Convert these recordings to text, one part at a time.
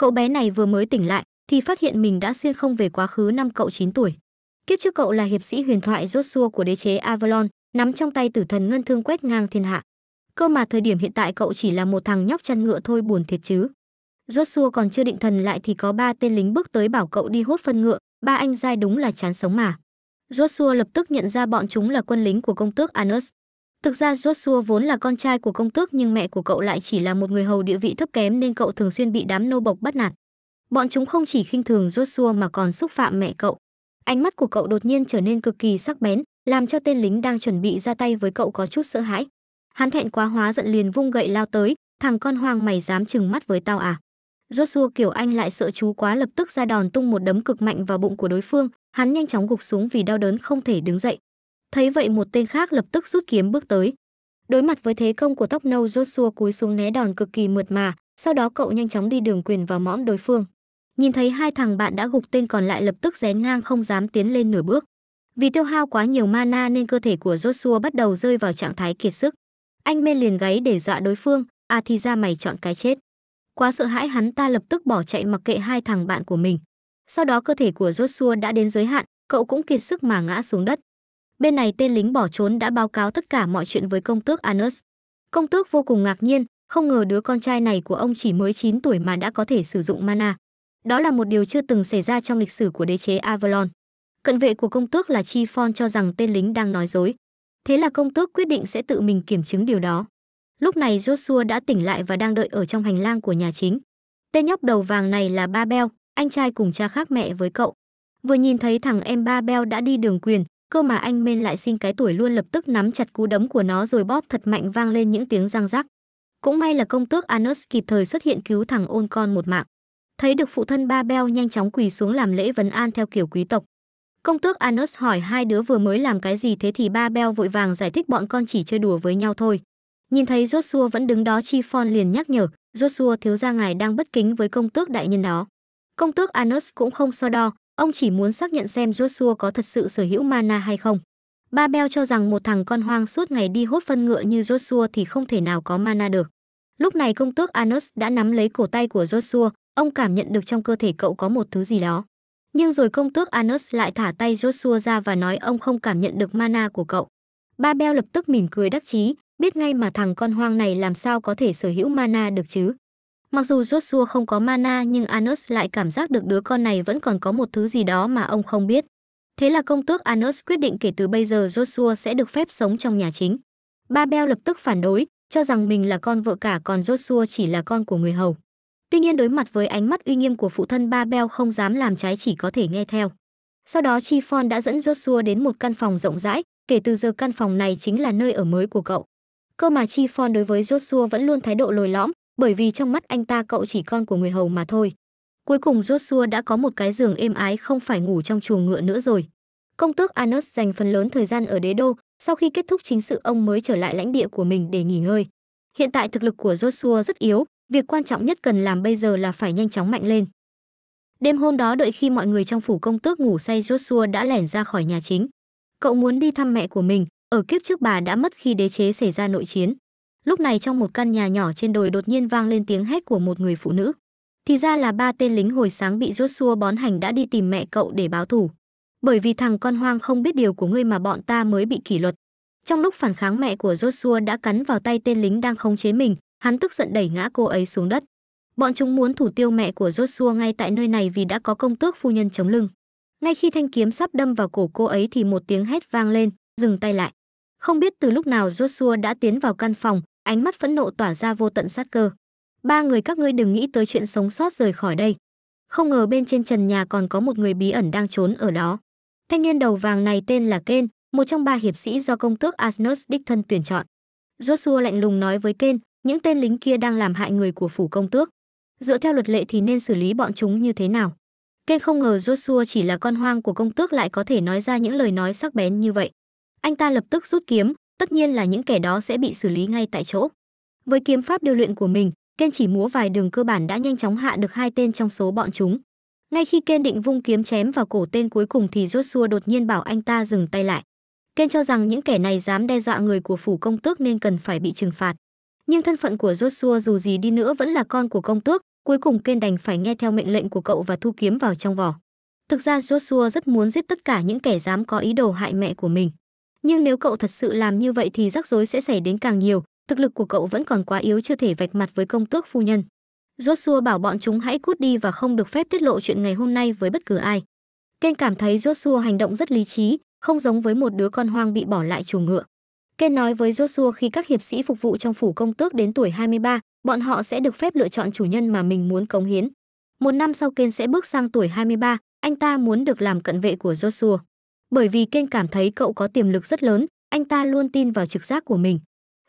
Cậu bé này vừa mới tỉnh lại thì phát hiện mình đã xuyên không về quá khứ năm cậu 9 tuổi. Kiếp trước cậu là hiệp sĩ huyền thoại rốt xua của đế chế Avalon, nắm trong tay tử thần ngân thương quét ngang thiên hạ. Cơ mà thời điểm hiện tại cậu chỉ là một thằng nhóc chăn ngựa thôi buồn thiệt chứ. Rốt xua còn chưa định thần lại thì có ba tên lính bước tới bảo cậu đi hốt phân ngựa, ba anh dai đúng là chán sống mà. Joshua lập tức nhận ra bọn chúng là quân lính của công tước Anus. Thực ra Joshua vốn là con trai của công tước nhưng mẹ của cậu lại chỉ là một người hầu địa vị thấp kém nên cậu thường xuyên bị đám nô bộc bắt nạt. Bọn chúng không chỉ khinh thường Joshua mà còn xúc phạm mẹ cậu. Ánh mắt của cậu đột nhiên trở nên cực kỳ sắc bén, làm cho tên lính đang chuẩn bị ra tay với cậu có chút sợ hãi. Hắn thẹn quá hóa giận liền vung gậy lao tới, thằng con hoang mày dám chừng mắt với tao à? Joshua kiểu anh lại sợ chú quá lập tức ra đòn tung một đấm cực mạnh vào bụng của đối phương, hắn nhanh chóng gục xuống vì đau đớn không thể đứng dậy. Thấy vậy một tên khác lập tức rút kiếm bước tới. Đối mặt với thế công của tóc nâu Joshua cúi xuống né đòn cực kỳ mượt mà, sau đó cậu nhanh chóng đi đường quyền vào mõm đối phương. Nhìn thấy hai thằng bạn đã gục tên còn lại lập tức rén ngang không dám tiến lên nửa bước. Vì tiêu hao quá nhiều mana nên cơ thể của Joshua bắt đầu rơi vào trạng thái kiệt sức. Anh men liền gáy để dọa đối phương, à thì ra mày chọn cái chết. Quá sợ hãi hắn ta lập tức bỏ chạy mặc kệ hai thằng bạn của mình. Sau đó cơ thể của Joshua đã đến giới hạn, cậu cũng kiệt sức mà ngã xuống đất bên này tên lính bỏ trốn đã báo cáo tất cả mọi chuyện với công tước Anus. Công tước vô cùng ngạc nhiên, không ngờ đứa con trai này của ông chỉ mới 9 tuổi mà đã có thể sử dụng mana. Đó là một điều chưa từng xảy ra trong lịch sử của đế chế Avalon. Cận vệ của công tước là Chi cho rằng tên lính đang nói dối. Thế là công tước quyết định sẽ tự mình kiểm chứng điều đó. Lúc này Joshua đã tỉnh lại và đang đợi ở trong hành lang của nhà chính. Tên nhóc đầu vàng này là Ba Babel, anh trai cùng cha khác mẹ với cậu. Vừa nhìn thấy thằng em Ba Babel đã đi đường quyền, cơ mà anh men lại xin cái tuổi luôn lập tức nắm chặt cú đấm của nó rồi bóp thật mạnh vang lên những tiếng răng rắc. Cũng may là công tước Anus kịp thời xuất hiện cứu thằng ôn con một mạng. Thấy được phụ thân ba Beo nhanh chóng quỳ xuống làm lễ vấn an theo kiểu quý tộc. Công tước Anus hỏi hai đứa vừa mới làm cái gì thế thì ba Beo vội vàng giải thích bọn con chỉ chơi đùa với nhau thôi. Nhìn thấy Joshua vẫn đứng đó chi phon liền nhắc nhở, Joshua thiếu gia ngài đang bất kính với công tước đại nhân đó. Công tước Anus cũng không so đo, Ông chỉ muốn xác nhận xem Joshua có thật sự sở hữu mana hay không. Ba Bell cho rằng một thằng con hoang suốt ngày đi hốt phân ngựa như Joshua thì không thể nào có mana được. Lúc này công tước Anus đã nắm lấy cổ tay của Joshua, ông cảm nhận được trong cơ thể cậu có một thứ gì đó. Nhưng rồi công tước Anus lại thả tay Joshua ra và nói ông không cảm nhận được mana của cậu. Ba Bell lập tức mỉm cười đắc chí, biết ngay mà thằng con hoang này làm sao có thể sở hữu mana được chứ. Mặc dù Joshua không có mana nhưng Anus lại cảm giác được đứa con này vẫn còn có một thứ gì đó mà ông không biết. Thế là công tước Anus quyết định kể từ bây giờ Joshua sẽ được phép sống trong nhà chính. Ba Babel lập tức phản đối, cho rằng mình là con vợ cả còn Joshua chỉ là con của người hầu. Tuy nhiên đối mặt với ánh mắt uy nghiêm của phụ thân Ba Babel không dám làm trái chỉ có thể nghe theo. Sau đó Chiffon đã dẫn Joshua đến một căn phòng rộng rãi, kể từ giờ căn phòng này chính là nơi ở mới của cậu. Cơ mà Chiffon đối với Joshua vẫn luôn thái độ lồi lõm, bởi vì trong mắt anh ta cậu chỉ con của người hầu mà thôi. Cuối cùng Joshua đã có một cái giường êm ái không phải ngủ trong chuồng ngựa nữa rồi. Công tước Anus dành phần lớn thời gian ở đế đô, sau khi kết thúc chính sự ông mới trở lại lãnh địa của mình để nghỉ ngơi. Hiện tại thực lực của Joshua rất yếu, việc quan trọng nhất cần làm bây giờ là phải nhanh chóng mạnh lên. Đêm hôm đó đợi khi mọi người trong phủ công tước ngủ say Joshua đã lẻn ra khỏi nhà chính. Cậu muốn đi thăm mẹ của mình, ở kiếp trước bà đã mất khi đế chế xảy ra nội chiến lúc này trong một căn nhà nhỏ trên đồi đột nhiên vang lên tiếng hét của một người phụ nữ thì ra là ba tên lính hồi sáng bị Joshua bón hành đã đi tìm mẹ cậu để báo thủ. Bởi vì thằng con hoang không biết điều của ngươi mà bọn ta mới bị kỷ luật. Trong lúc phản kháng mẹ của Joshua đã cắn vào tay tên lính đang khống chế mình, hắn tức giận đẩy ngã cô ấy xuống đất. Bọn chúng muốn thủ tiêu mẹ của Joshua ngay tại nơi này vì đã có công tước phu nhân chống lưng. Ngay khi thanh kiếm sắp đâm vào cổ cô ấy thì một tiếng hét vang lên, dừng tay lại. Không biết từ lúc nào Joshua đã tiến vào căn phòng, ánh mắt phẫn nộ tỏa ra vô tận sát cơ. Ba người các ngươi đừng nghĩ tới chuyện sống sót rời khỏi đây. Không ngờ bên trên trần nhà còn có một người bí ẩn đang trốn ở đó. Thanh niên đầu vàng này tên là Ken, một trong ba hiệp sĩ do công tước Asnus đích thân tuyển chọn. Joshua lạnh lùng nói với Ken, những tên lính kia đang làm hại người của phủ công tước. Dựa theo luật lệ thì nên xử lý bọn chúng như thế nào? Ken không ngờ Joshua chỉ là con hoang của công tước lại có thể nói ra những lời nói sắc bén như vậy. Anh ta lập tức rút kiếm, tất nhiên là những kẻ đó sẽ bị xử lý ngay tại chỗ. Với kiếm pháp điều luyện của mình, Ken chỉ múa vài đường cơ bản đã nhanh chóng hạ được hai tên trong số bọn chúng. Ngay khi Ken định vung kiếm chém vào cổ tên cuối cùng thì Joshua đột nhiên bảo anh ta dừng tay lại. Ken cho rằng những kẻ này dám đe dọa người của phủ công tước nên cần phải bị trừng phạt. Nhưng thân phận của Joshua dù gì đi nữa vẫn là con của công tước, cuối cùng Ken đành phải nghe theo mệnh lệnh của cậu và thu kiếm vào trong vỏ. Thực ra Joshua rất muốn giết tất cả những kẻ dám có ý đồ hại mẹ của mình. Nhưng nếu cậu thật sự làm như vậy thì rắc rối sẽ xảy đến càng nhiều, thực lực của cậu vẫn còn quá yếu chưa thể vạch mặt với công tước phu nhân. Joshua bảo bọn chúng hãy cút đi và không được phép tiết lộ chuyện ngày hôm nay với bất cứ ai. Ken cảm thấy Joshua hành động rất lý trí, không giống với một đứa con hoang bị bỏ lại chuồng ngựa. Ken nói với Joshua khi các hiệp sĩ phục vụ trong phủ công tước đến tuổi 23, bọn họ sẽ được phép lựa chọn chủ nhân mà mình muốn cống hiến. Một năm sau Ken sẽ bước sang tuổi 23, anh ta muốn được làm cận vệ của Joshua bởi vì Ken cảm thấy cậu có tiềm lực rất lớn, anh ta luôn tin vào trực giác của mình.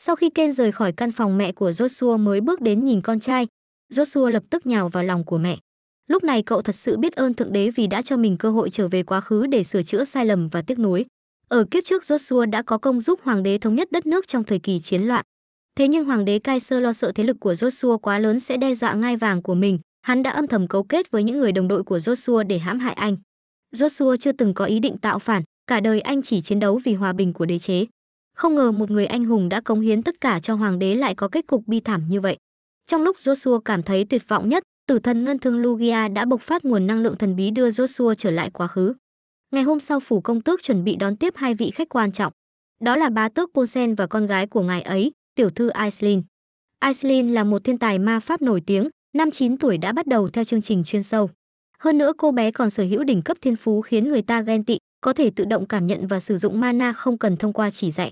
Sau khi Ken rời khỏi căn phòng mẹ của Joshua mới bước đến nhìn con trai, Joshua lập tức nhào vào lòng của mẹ. Lúc này cậu thật sự biết ơn Thượng Đế vì đã cho mình cơ hội trở về quá khứ để sửa chữa sai lầm và tiếc nuối. Ở kiếp trước Joshua đã có công giúp hoàng đế thống nhất đất nước trong thời kỳ chiến loạn. Thế nhưng hoàng đế Kaiser lo sợ thế lực của Joshua quá lớn sẽ đe dọa ngai vàng của mình, hắn đã âm thầm cấu kết với những người đồng đội của Joshua để hãm hại anh. Joshua chưa từng có ý định tạo phản, cả đời anh chỉ chiến đấu vì hòa bình của đế chế. Không ngờ một người anh hùng đã cống hiến tất cả cho hoàng đế lại có kết cục bi thảm như vậy. Trong lúc Joshua cảm thấy tuyệt vọng nhất, tử thần ngân thương Lugia đã bộc phát nguồn năng lượng thần bí đưa Joshua trở lại quá khứ. Ngày hôm sau phủ công tước chuẩn bị đón tiếp hai vị khách quan trọng. Đó là bá tước Posen và con gái của ngài ấy, tiểu thư Aislin. Aislin là một thiên tài ma pháp nổi tiếng, năm 9 tuổi đã bắt đầu theo chương trình chuyên sâu. Hơn nữa cô bé còn sở hữu đỉnh cấp thiên phú khiến người ta ghen tị, có thể tự động cảm nhận và sử dụng mana không cần thông qua chỉ dạy.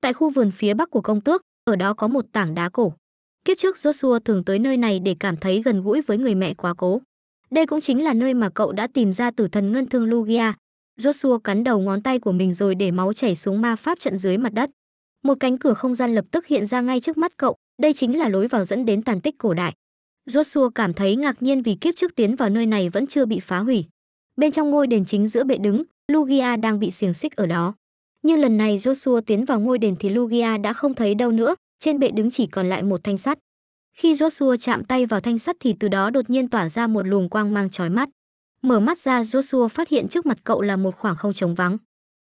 Tại khu vườn phía bắc của công tước, ở đó có một tảng đá cổ. Kiếp trước Joshua thường tới nơi này để cảm thấy gần gũi với người mẹ quá cố. Đây cũng chính là nơi mà cậu đã tìm ra tử thần ngân thương Lugia. Joshua cắn đầu ngón tay của mình rồi để máu chảy xuống ma pháp trận dưới mặt đất. Một cánh cửa không gian lập tức hiện ra ngay trước mắt cậu, đây chính là lối vào dẫn đến tàn tích cổ đại. Joshua cảm thấy ngạc nhiên vì kiếp trước tiến vào nơi này vẫn chưa bị phá hủy. Bên trong ngôi đền chính giữa bệ đứng, Lugia đang bị xiềng xích ở đó. Nhưng lần này Joshua tiến vào ngôi đền thì Lugia đã không thấy đâu nữa, trên bệ đứng chỉ còn lại một thanh sắt. Khi Joshua chạm tay vào thanh sắt thì từ đó đột nhiên tỏa ra một luồng quang mang chói mắt. Mở mắt ra Joshua phát hiện trước mặt cậu là một khoảng không trống vắng.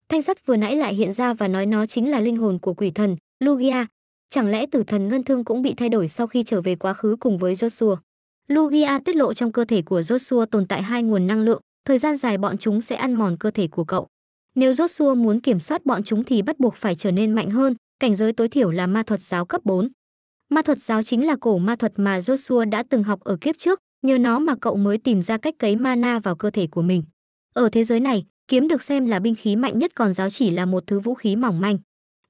Thanh sắt vừa nãy lại hiện ra và nói nó chính là linh hồn của quỷ thần, Lugia, Chẳng lẽ tử thần ngân thương cũng bị thay đổi sau khi trở về quá khứ cùng với Joshua? Lugia tiết lộ trong cơ thể của Joshua tồn tại hai nguồn năng lượng, thời gian dài bọn chúng sẽ ăn mòn cơ thể của cậu. Nếu Joshua muốn kiểm soát bọn chúng thì bắt buộc phải trở nên mạnh hơn, cảnh giới tối thiểu là ma thuật giáo cấp 4. Ma thuật giáo chính là cổ ma thuật mà Joshua đã từng học ở kiếp trước, nhờ nó mà cậu mới tìm ra cách cấy mana vào cơ thể của mình. Ở thế giới này, kiếm được xem là binh khí mạnh nhất còn giáo chỉ là một thứ vũ khí mỏng manh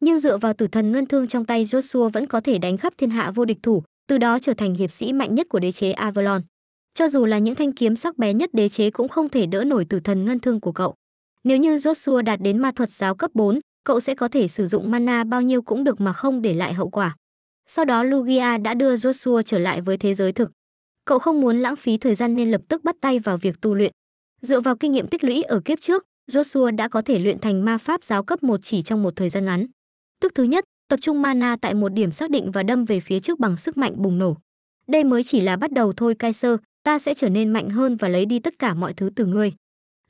nhưng dựa vào tử thần ngân thương trong tay Joshua vẫn có thể đánh khắp thiên hạ vô địch thủ, từ đó trở thành hiệp sĩ mạnh nhất của đế chế Avalon. Cho dù là những thanh kiếm sắc bé nhất đế chế cũng không thể đỡ nổi tử thần ngân thương của cậu. Nếu như Joshua đạt đến ma thuật giáo cấp 4, cậu sẽ có thể sử dụng mana bao nhiêu cũng được mà không để lại hậu quả. Sau đó Lugia đã đưa Joshua trở lại với thế giới thực. Cậu không muốn lãng phí thời gian nên lập tức bắt tay vào việc tu luyện. Dựa vào kinh nghiệm tích lũy ở kiếp trước, Joshua đã có thể luyện thành ma pháp giáo cấp 1 chỉ trong một thời gian ngắn. Tức thứ nhất, tập trung mana tại một điểm xác định và đâm về phía trước bằng sức mạnh bùng nổ. Đây mới chỉ là bắt đầu thôi Kaiser, ta sẽ trở nên mạnh hơn và lấy đi tất cả mọi thứ từ ngươi.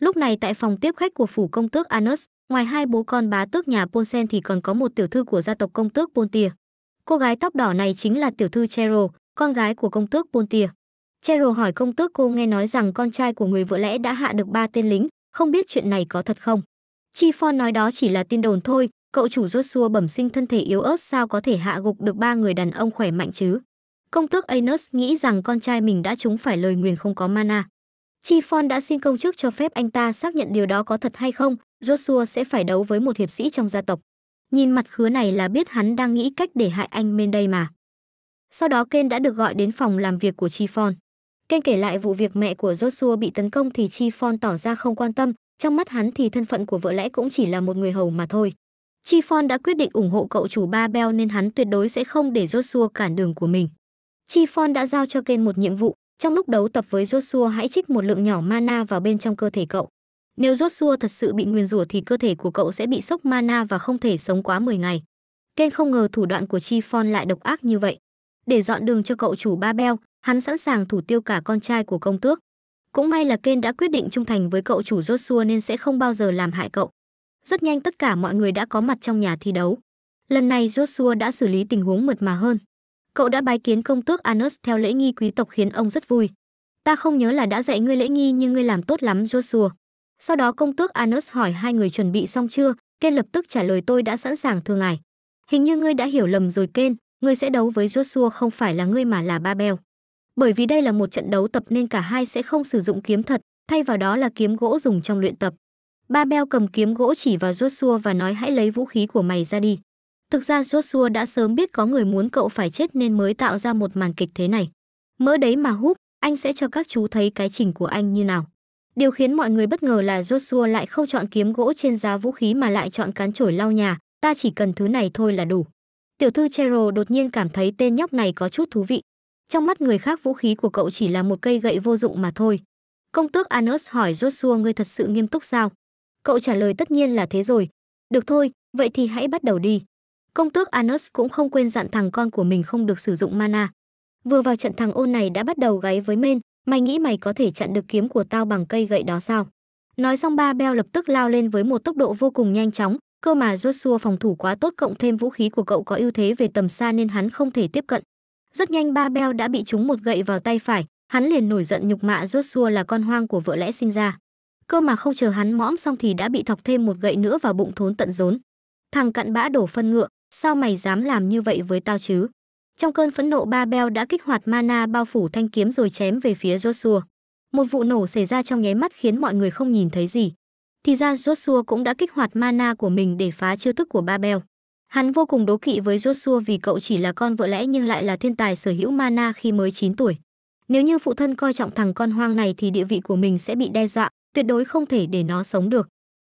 Lúc này tại phòng tiếp khách của phủ công tước Anus, ngoài hai bố con bá tước nhà Ponsen thì còn có một tiểu thư của gia tộc công tước Pontia. Cô gái tóc đỏ này chính là tiểu thư Cheryl, con gái của công tước Pontia. Cheryl hỏi công tước cô nghe nói rằng con trai của người vợ lẽ đã hạ được ba tên lính, không biết chuyện này có thật không. Chi Phon nói đó chỉ là tin đồn thôi, cậu chủ rốt bẩm sinh thân thể yếu ớt sao có thể hạ gục được ba người đàn ông khỏe mạnh chứ. Công tước Anus nghĩ rằng con trai mình đã trúng phải lời nguyền không có mana. Chi Phon đã xin công chức cho phép anh ta xác nhận điều đó có thật hay không, Joshua sẽ phải đấu với một hiệp sĩ trong gia tộc. Nhìn mặt khứa này là biết hắn đang nghĩ cách để hại anh bên đây mà. Sau đó Ken đã được gọi đến phòng làm việc của Chi Phon. Ken kể lại vụ việc mẹ của Joshua bị tấn công thì Chi Phon tỏ ra không quan tâm, trong mắt hắn thì thân phận của vợ lẽ cũng chỉ là một người hầu mà thôi. Chi đã quyết định ủng hộ cậu chủ ba Bell nên hắn tuyệt đối sẽ không để Joshua cản đường của mình. Chi đã giao cho Ken một nhiệm vụ, trong lúc đấu tập với Joshua hãy trích một lượng nhỏ mana vào bên trong cơ thể cậu. Nếu Joshua thật sự bị nguyền rủa thì cơ thể của cậu sẽ bị sốc mana và không thể sống quá 10 ngày. Ken không ngờ thủ đoạn của Chi lại độc ác như vậy. Để dọn đường cho cậu chủ ba Bell, hắn sẵn sàng thủ tiêu cả con trai của công tước. Cũng may là Ken đã quyết định trung thành với cậu chủ Joshua nên sẽ không bao giờ làm hại cậu. Rất nhanh tất cả mọi người đã có mặt trong nhà thi đấu. Lần này Joshua đã xử lý tình huống mượt mà hơn. Cậu đã bái kiến công tước Anus theo lễ nghi quý tộc khiến ông rất vui. Ta không nhớ là đã dạy ngươi lễ nghi nhưng ngươi làm tốt lắm Joshua. Sau đó công tước Anus hỏi hai người chuẩn bị xong chưa, Ken lập tức trả lời tôi đã sẵn sàng thưa ngài. Hình như ngươi đã hiểu lầm rồi Ken, ngươi sẽ đấu với Joshua không phải là ngươi mà là Ba Babel. Bởi vì đây là một trận đấu tập nên cả hai sẽ không sử dụng kiếm thật, thay vào đó là kiếm gỗ dùng trong luyện tập. Ba Beo cầm kiếm gỗ chỉ vào Joshua và nói hãy lấy vũ khí của mày ra đi. Thực ra Joshua đã sớm biết có người muốn cậu phải chết nên mới tạo ra một màn kịch thế này. Mỡ đấy mà húp, anh sẽ cho các chú thấy cái trình của anh như nào. Điều khiến mọi người bất ngờ là Joshua lại không chọn kiếm gỗ trên giá vũ khí mà lại chọn cán chổi lau nhà, ta chỉ cần thứ này thôi là đủ. Tiểu thư Cheryl đột nhiên cảm thấy tên nhóc này có chút thú vị. Trong mắt người khác vũ khí của cậu chỉ là một cây gậy vô dụng mà thôi. Công tước Anus hỏi Joshua ngươi thật sự nghiêm túc sao? Cậu trả lời tất nhiên là thế rồi. Được thôi, vậy thì hãy bắt đầu đi. Công tước Anus cũng không quên dặn thằng con của mình không được sử dụng mana. Vừa vào trận thằng ôn này đã bắt đầu gáy với men, mày nghĩ mày có thể chặn được kiếm của tao bằng cây gậy đó sao? Nói xong ba beo lập tức lao lên với một tốc độ vô cùng nhanh chóng, cơ mà Joshua phòng thủ quá tốt cộng thêm vũ khí của cậu có ưu thế về tầm xa nên hắn không thể tiếp cận. Rất nhanh ba beo đã bị trúng một gậy vào tay phải, hắn liền nổi giận nhục mạ Joshua là con hoang của vợ lẽ sinh ra cơ mà không chờ hắn mõm xong thì đã bị thọc thêm một gậy nữa vào bụng thốn tận rốn thằng cặn bã đổ phân ngựa sao mày dám làm như vậy với tao chứ trong cơn phẫn nộ ba beo đã kích hoạt mana bao phủ thanh kiếm rồi chém về phía joshua một vụ nổ xảy ra trong nháy mắt khiến mọi người không nhìn thấy gì thì ra joshua cũng đã kích hoạt mana của mình để phá chiêu thức của ba beo hắn vô cùng đố kỵ với joshua vì cậu chỉ là con vợ lẽ nhưng lại là thiên tài sở hữu mana khi mới 9 tuổi nếu như phụ thân coi trọng thằng con hoang này thì địa vị của mình sẽ bị đe dọa tuyệt đối không thể để nó sống được.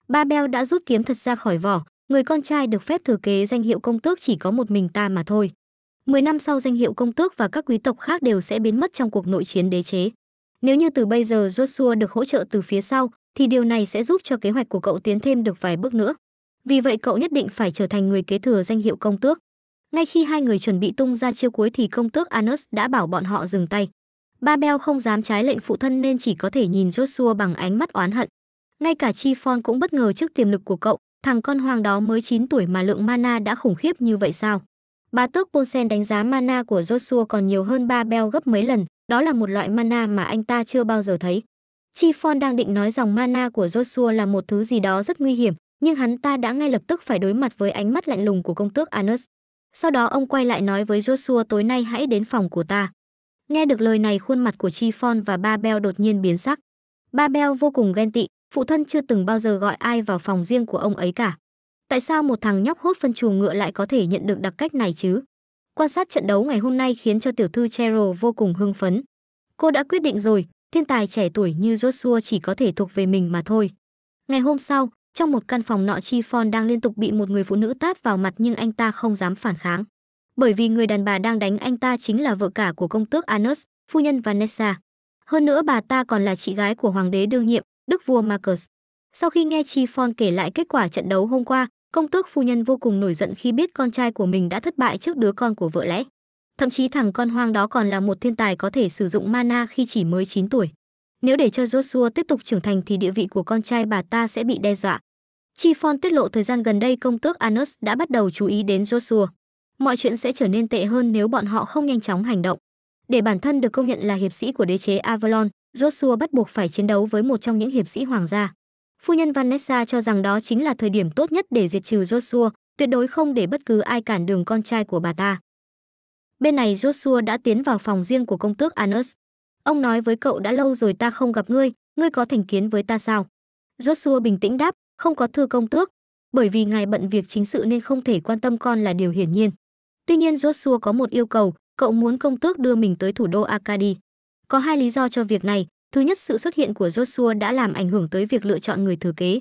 Ba Beo đã rút kiếm thật ra khỏi vỏ, người con trai được phép thừa kế danh hiệu công tước chỉ có một mình ta mà thôi. Mười năm sau danh hiệu công tước và các quý tộc khác đều sẽ biến mất trong cuộc nội chiến đế chế. Nếu như từ bây giờ Joshua được hỗ trợ từ phía sau, thì điều này sẽ giúp cho kế hoạch của cậu tiến thêm được vài bước nữa. Vì vậy cậu nhất định phải trở thành người kế thừa danh hiệu công tước. Ngay khi hai người chuẩn bị tung ra chiêu cuối thì công tước Anus đã bảo bọn họ dừng tay. Ba Babel không dám trái lệnh phụ thân nên chỉ có thể nhìn Joshua bằng ánh mắt oán hận. Ngay cả Chiffon cũng bất ngờ trước tiềm lực của cậu, thằng con hoàng đó mới 9 tuổi mà lượng mana đã khủng khiếp như vậy sao? Bà tước Ponsen đánh giá mana của Joshua còn nhiều hơn Ba Babel gấp mấy lần, đó là một loại mana mà anh ta chưa bao giờ thấy. Chiffon đang định nói dòng mana của Joshua là một thứ gì đó rất nguy hiểm, nhưng hắn ta đã ngay lập tức phải đối mặt với ánh mắt lạnh lùng của công tước Anus. Sau đó ông quay lại nói với Joshua tối nay hãy đến phòng của ta. Nghe được lời này khuôn mặt của Chi Phon và Ba Beo đột nhiên biến sắc. Ba Beo vô cùng ghen tị, phụ thân chưa từng bao giờ gọi ai vào phòng riêng của ông ấy cả. Tại sao một thằng nhóc hốt phân trù ngựa lại có thể nhận được đặc cách này chứ? Quan sát trận đấu ngày hôm nay khiến cho tiểu thư Cheryl vô cùng hưng phấn. Cô đã quyết định rồi, thiên tài trẻ tuổi như Joshua chỉ có thể thuộc về mình mà thôi. Ngày hôm sau, trong một căn phòng nọ Chi Phon đang liên tục bị một người phụ nữ tát vào mặt nhưng anh ta không dám phản kháng bởi vì người đàn bà đang đánh anh ta chính là vợ cả của công tước Anus, phu nhân Vanessa. Hơn nữa bà ta còn là chị gái của hoàng đế đương nhiệm, đức vua Marcus. Sau khi nghe Chi kể lại kết quả trận đấu hôm qua, công tước phu nhân vô cùng nổi giận khi biết con trai của mình đã thất bại trước đứa con của vợ lẽ. Thậm chí thằng con hoang đó còn là một thiên tài có thể sử dụng mana khi chỉ mới 9 tuổi. Nếu để cho Joshua tiếp tục trưởng thành thì địa vị của con trai bà ta sẽ bị đe dọa. Chi tiết lộ thời gian gần đây công tước Anus đã bắt đầu chú ý đến Joshua mọi chuyện sẽ trở nên tệ hơn nếu bọn họ không nhanh chóng hành động. Để bản thân được công nhận là hiệp sĩ của đế chế Avalon, Joshua bắt buộc phải chiến đấu với một trong những hiệp sĩ hoàng gia. Phu nhân Vanessa cho rằng đó chính là thời điểm tốt nhất để diệt trừ Joshua, tuyệt đối không để bất cứ ai cản đường con trai của bà ta. Bên này Joshua đã tiến vào phòng riêng của công tước Anus. Ông nói với cậu đã lâu rồi ta không gặp ngươi, ngươi có thành kiến với ta sao? Joshua bình tĩnh đáp, không có thư công tước, bởi vì ngài bận việc chính sự nên không thể quan tâm con là điều hiển nhiên. Tuy nhiên Joshua có một yêu cầu, cậu muốn công tước đưa mình tới thủ đô Akadi. Có hai lý do cho việc này, thứ nhất sự xuất hiện của Joshua đã làm ảnh hưởng tới việc lựa chọn người thừa kế.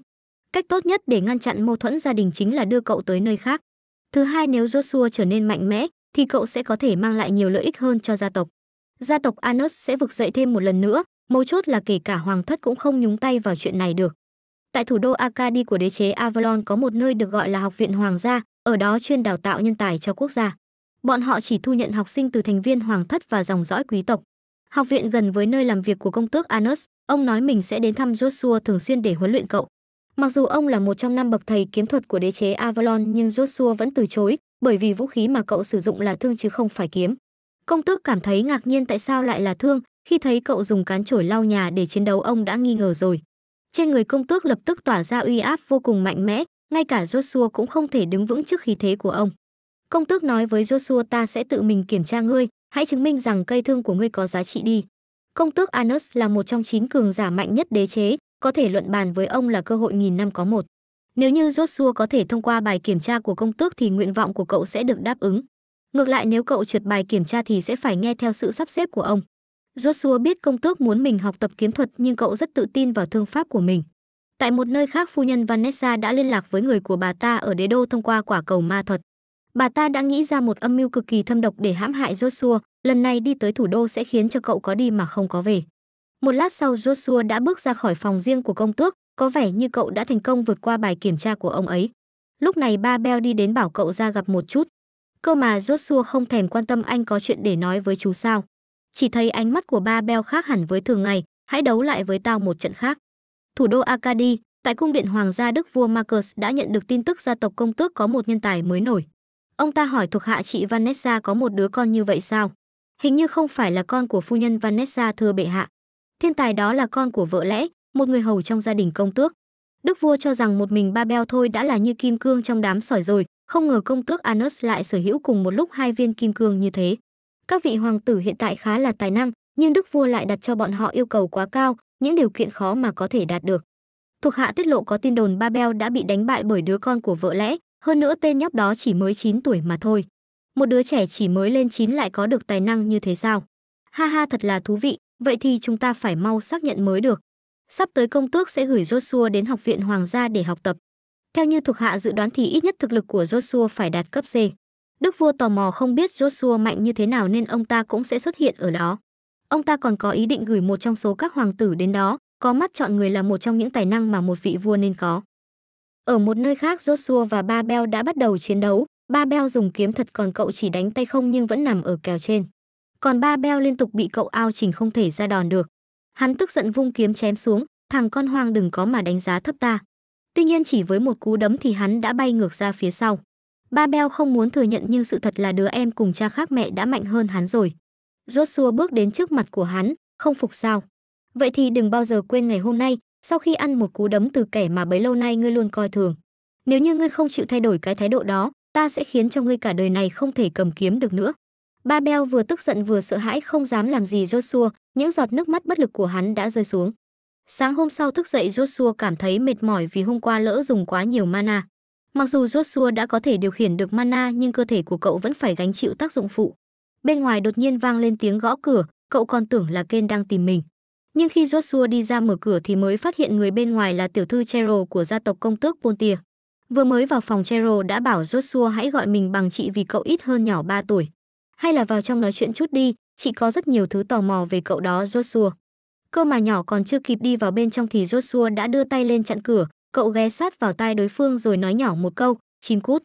Cách tốt nhất để ngăn chặn mâu thuẫn gia đình chính là đưa cậu tới nơi khác. Thứ hai nếu Joshua trở nên mạnh mẽ thì cậu sẽ có thể mang lại nhiều lợi ích hơn cho gia tộc. Gia tộc Anus sẽ vực dậy thêm một lần nữa, mấu chốt là kể cả hoàng thất cũng không nhúng tay vào chuyện này được. Tại thủ đô Akadi của đế chế Avalon có một nơi được gọi là Học viện Hoàng gia, ở đó chuyên đào tạo nhân tài cho quốc gia. Bọn họ chỉ thu nhận học sinh từ thành viên hoàng thất và dòng dõi quý tộc. Học viện gần với nơi làm việc của công tước Anus, ông nói mình sẽ đến thăm Joshua thường xuyên để huấn luyện cậu. Mặc dù ông là một trong năm bậc thầy kiếm thuật của đế chế Avalon nhưng Joshua vẫn từ chối, bởi vì vũ khí mà cậu sử dụng là thương chứ không phải kiếm. Công tước cảm thấy ngạc nhiên tại sao lại là thương, khi thấy cậu dùng cán chổi lau nhà để chiến đấu ông đã nghi ngờ rồi. Trên người công tước lập tức tỏa ra uy áp vô cùng mạnh mẽ, ngay cả Joshua cũng không thể đứng vững trước khí thế của ông. Công tước nói với Joshua ta sẽ tự mình kiểm tra ngươi, hãy chứng minh rằng cây thương của ngươi có giá trị đi. Công tước Anus là một trong chín cường giả mạnh nhất đế chế, có thể luận bàn với ông là cơ hội nghìn năm có một. Nếu như Joshua có thể thông qua bài kiểm tra của công tước thì nguyện vọng của cậu sẽ được đáp ứng. Ngược lại nếu cậu trượt bài kiểm tra thì sẽ phải nghe theo sự sắp xếp của ông. Joshua biết công tước muốn mình học tập kiếm thuật nhưng cậu rất tự tin vào thương pháp của mình. Tại một nơi khác phu nhân Vanessa đã liên lạc với người của bà ta ở đế đô thông qua quả cầu ma thuật. Bà ta đã nghĩ ra một âm mưu cực kỳ thâm độc để hãm hại Joshua, lần này đi tới thủ đô sẽ khiến cho cậu có đi mà không có về. Một lát sau Joshua đã bước ra khỏi phòng riêng của công tước, có vẻ như cậu đã thành công vượt qua bài kiểm tra của ông ấy. Lúc này ba Bell đi đến bảo cậu ra gặp một chút. Cơ mà Joshua không thèm quan tâm anh có chuyện để nói với chú sao. Chỉ thấy ánh mắt của ba Bell khác hẳn với thường ngày, hãy đấu lại với tao một trận khác thủ đô Akadi, tại cung điện hoàng gia Đức vua Marcus đã nhận được tin tức gia tộc công tước có một nhân tài mới nổi. Ông ta hỏi thuộc hạ chị Vanessa có một đứa con như vậy sao? Hình như không phải là con của phu nhân Vanessa thưa bệ hạ. Thiên tài đó là con của vợ lẽ, một người hầu trong gia đình công tước. Đức vua cho rằng một mình ba beo thôi đã là như kim cương trong đám sỏi rồi, không ngờ công tước Anus lại sở hữu cùng một lúc hai viên kim cương như thế. Các vị hoàng tử hiện tại khá là tài năng, nhưng đức vua lại đặt cho bọn họ yêu cầu quá cao, những điều kiện khó mà có thể đạt được. Thuộc hạ tiết lộ có tin đồn Babel đã bị đánh bại bởi đứa con của vợ lẽ, hơn nữa tên nhóc đó chỉ mới 9 tuổi mà thôi. Một đứa trẻ chỉ mới lên 9 lại có được tài năng như thế sao? Ha ha thật là thú vị, vậy thì chúng ta phải mau xác nhận mới được. Sắp tới công tước sẽ gửi Joshua đến học viện hoàng gia để học tập. Theo như thuộc hạ dự đoán thì ít nhất thực lực của Joshua phải đạt cấp C. Đức vua tò mò không biết Joshua mạnh như thế nào nên ông ta cũng sẽ xuất hiện ở đó. Ông ta còn có ý định gửi một trong số các hoàng tử đến đó, có mắt chọn người là một trong những tài năng mà một vị vua nên có. Ở một nơi khác, Joshua và Ba Bel đã bắt đầu chiến đấu. Ba Bel dùng kiếm thật còn cậu chỉ đánh tay không nhưng vẫn nằm ở kèo trên. Còn Ba Bel liên tục bị cậu ao chỉnh không thể ra đòn được. Hắn tức giận vung kiếm chém xuống, thằng con hoang đừng có mà đánh giá thấp ta. Tuy nhiên chỉ với một cú đấm thì hắn đã bay ngược ra phía sau. Ba Bel không muốn thừa nhận nhưng sự thật là đứa em cùng cha khác mẹ đã mạnh hơn hắn rồi. Joshua bước đến trước mặt của hắn, không phục sao? Vậy thì đừng bao giờ quên ngày hôm nay, sau khi ăn một cú đấm từ kẻ mà bấy lâu nay ngươi luôn coi thường. Nếu như ngươi không chịu thay đổi cái thái độ đó, ta sẽ khiến cho ngươi cả đời này không thể cầm kiếm được nữa. Ba Beo vừa tức giận vừa sợ hãi không dám làm gì Joshua, những giọt nước mắt bất lực của hắn đã rơi xuống. Sáng hôm sau thức dậy Joshua cảm thấy mệt mỏi vì hôm qua lỡ dùng quá nhiều mana. Mặc dù Joshua đã có thể điều khiển được mana nhưng cơ thể của cậu vẫn phải gánh chịu tác dụng phụ. Bên ngoài đột nhiên vang lên tiếng gõ cửa, cậu còn tưởng là Ken đang tìm mình. Nhưng khi Joshua đi ra mở cửa thì mới phát hiện người bên ngoài là tiểu thư Cheryl của gia tộc công tước Pontia. Vừa mới vào phòng Cheryl đã bảo Joshua hãy gọi mình bằng chị vì cậu ít hơn nhỏ 3 tuổi. Hay là vào trong nói chuyện chút đi, chị có rất nhiều thứ tò mò về cậu đó Joshua. Cơ mà nhỏ còn chưa kịp đi vào bên trong thì Joshua đã đưa tay lên chặn cửa, cậu ghé sát vào tai đối phương rồi nói nhỏ một câu, chim cút.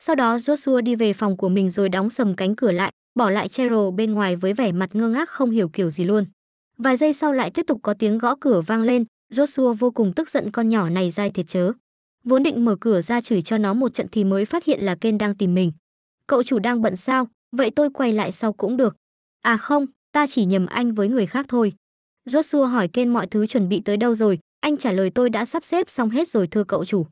Sau đó Joshua đi về phòng của mình rồi đóng sầm cánh cửa lại, bỏ lại Cheryl bên ngoài với vẻ mặt ngơ ngác không hiểu kiểu gì luôn. Vài giây sau lại tiếp tục có tiếng gõ cửa vang lên, Joshua vô cùng tức giận con nhỏ này dai thiệt chớ. Vốn định mở cửa ra chửi cho nó một trận thì mới phát hiện là Ken đang tìm mình. Cậu chủ đang bận sao, vậy tôi quay lại sau cũng được. À không, ta chỉ nhầm anh với người khác thôi. Joshua hỏi Ken mọi thứ chuẩn bị tới đâu rồi, anh trả lời tôi đã sắp xếp xong hết rồi thưa cậu chủ.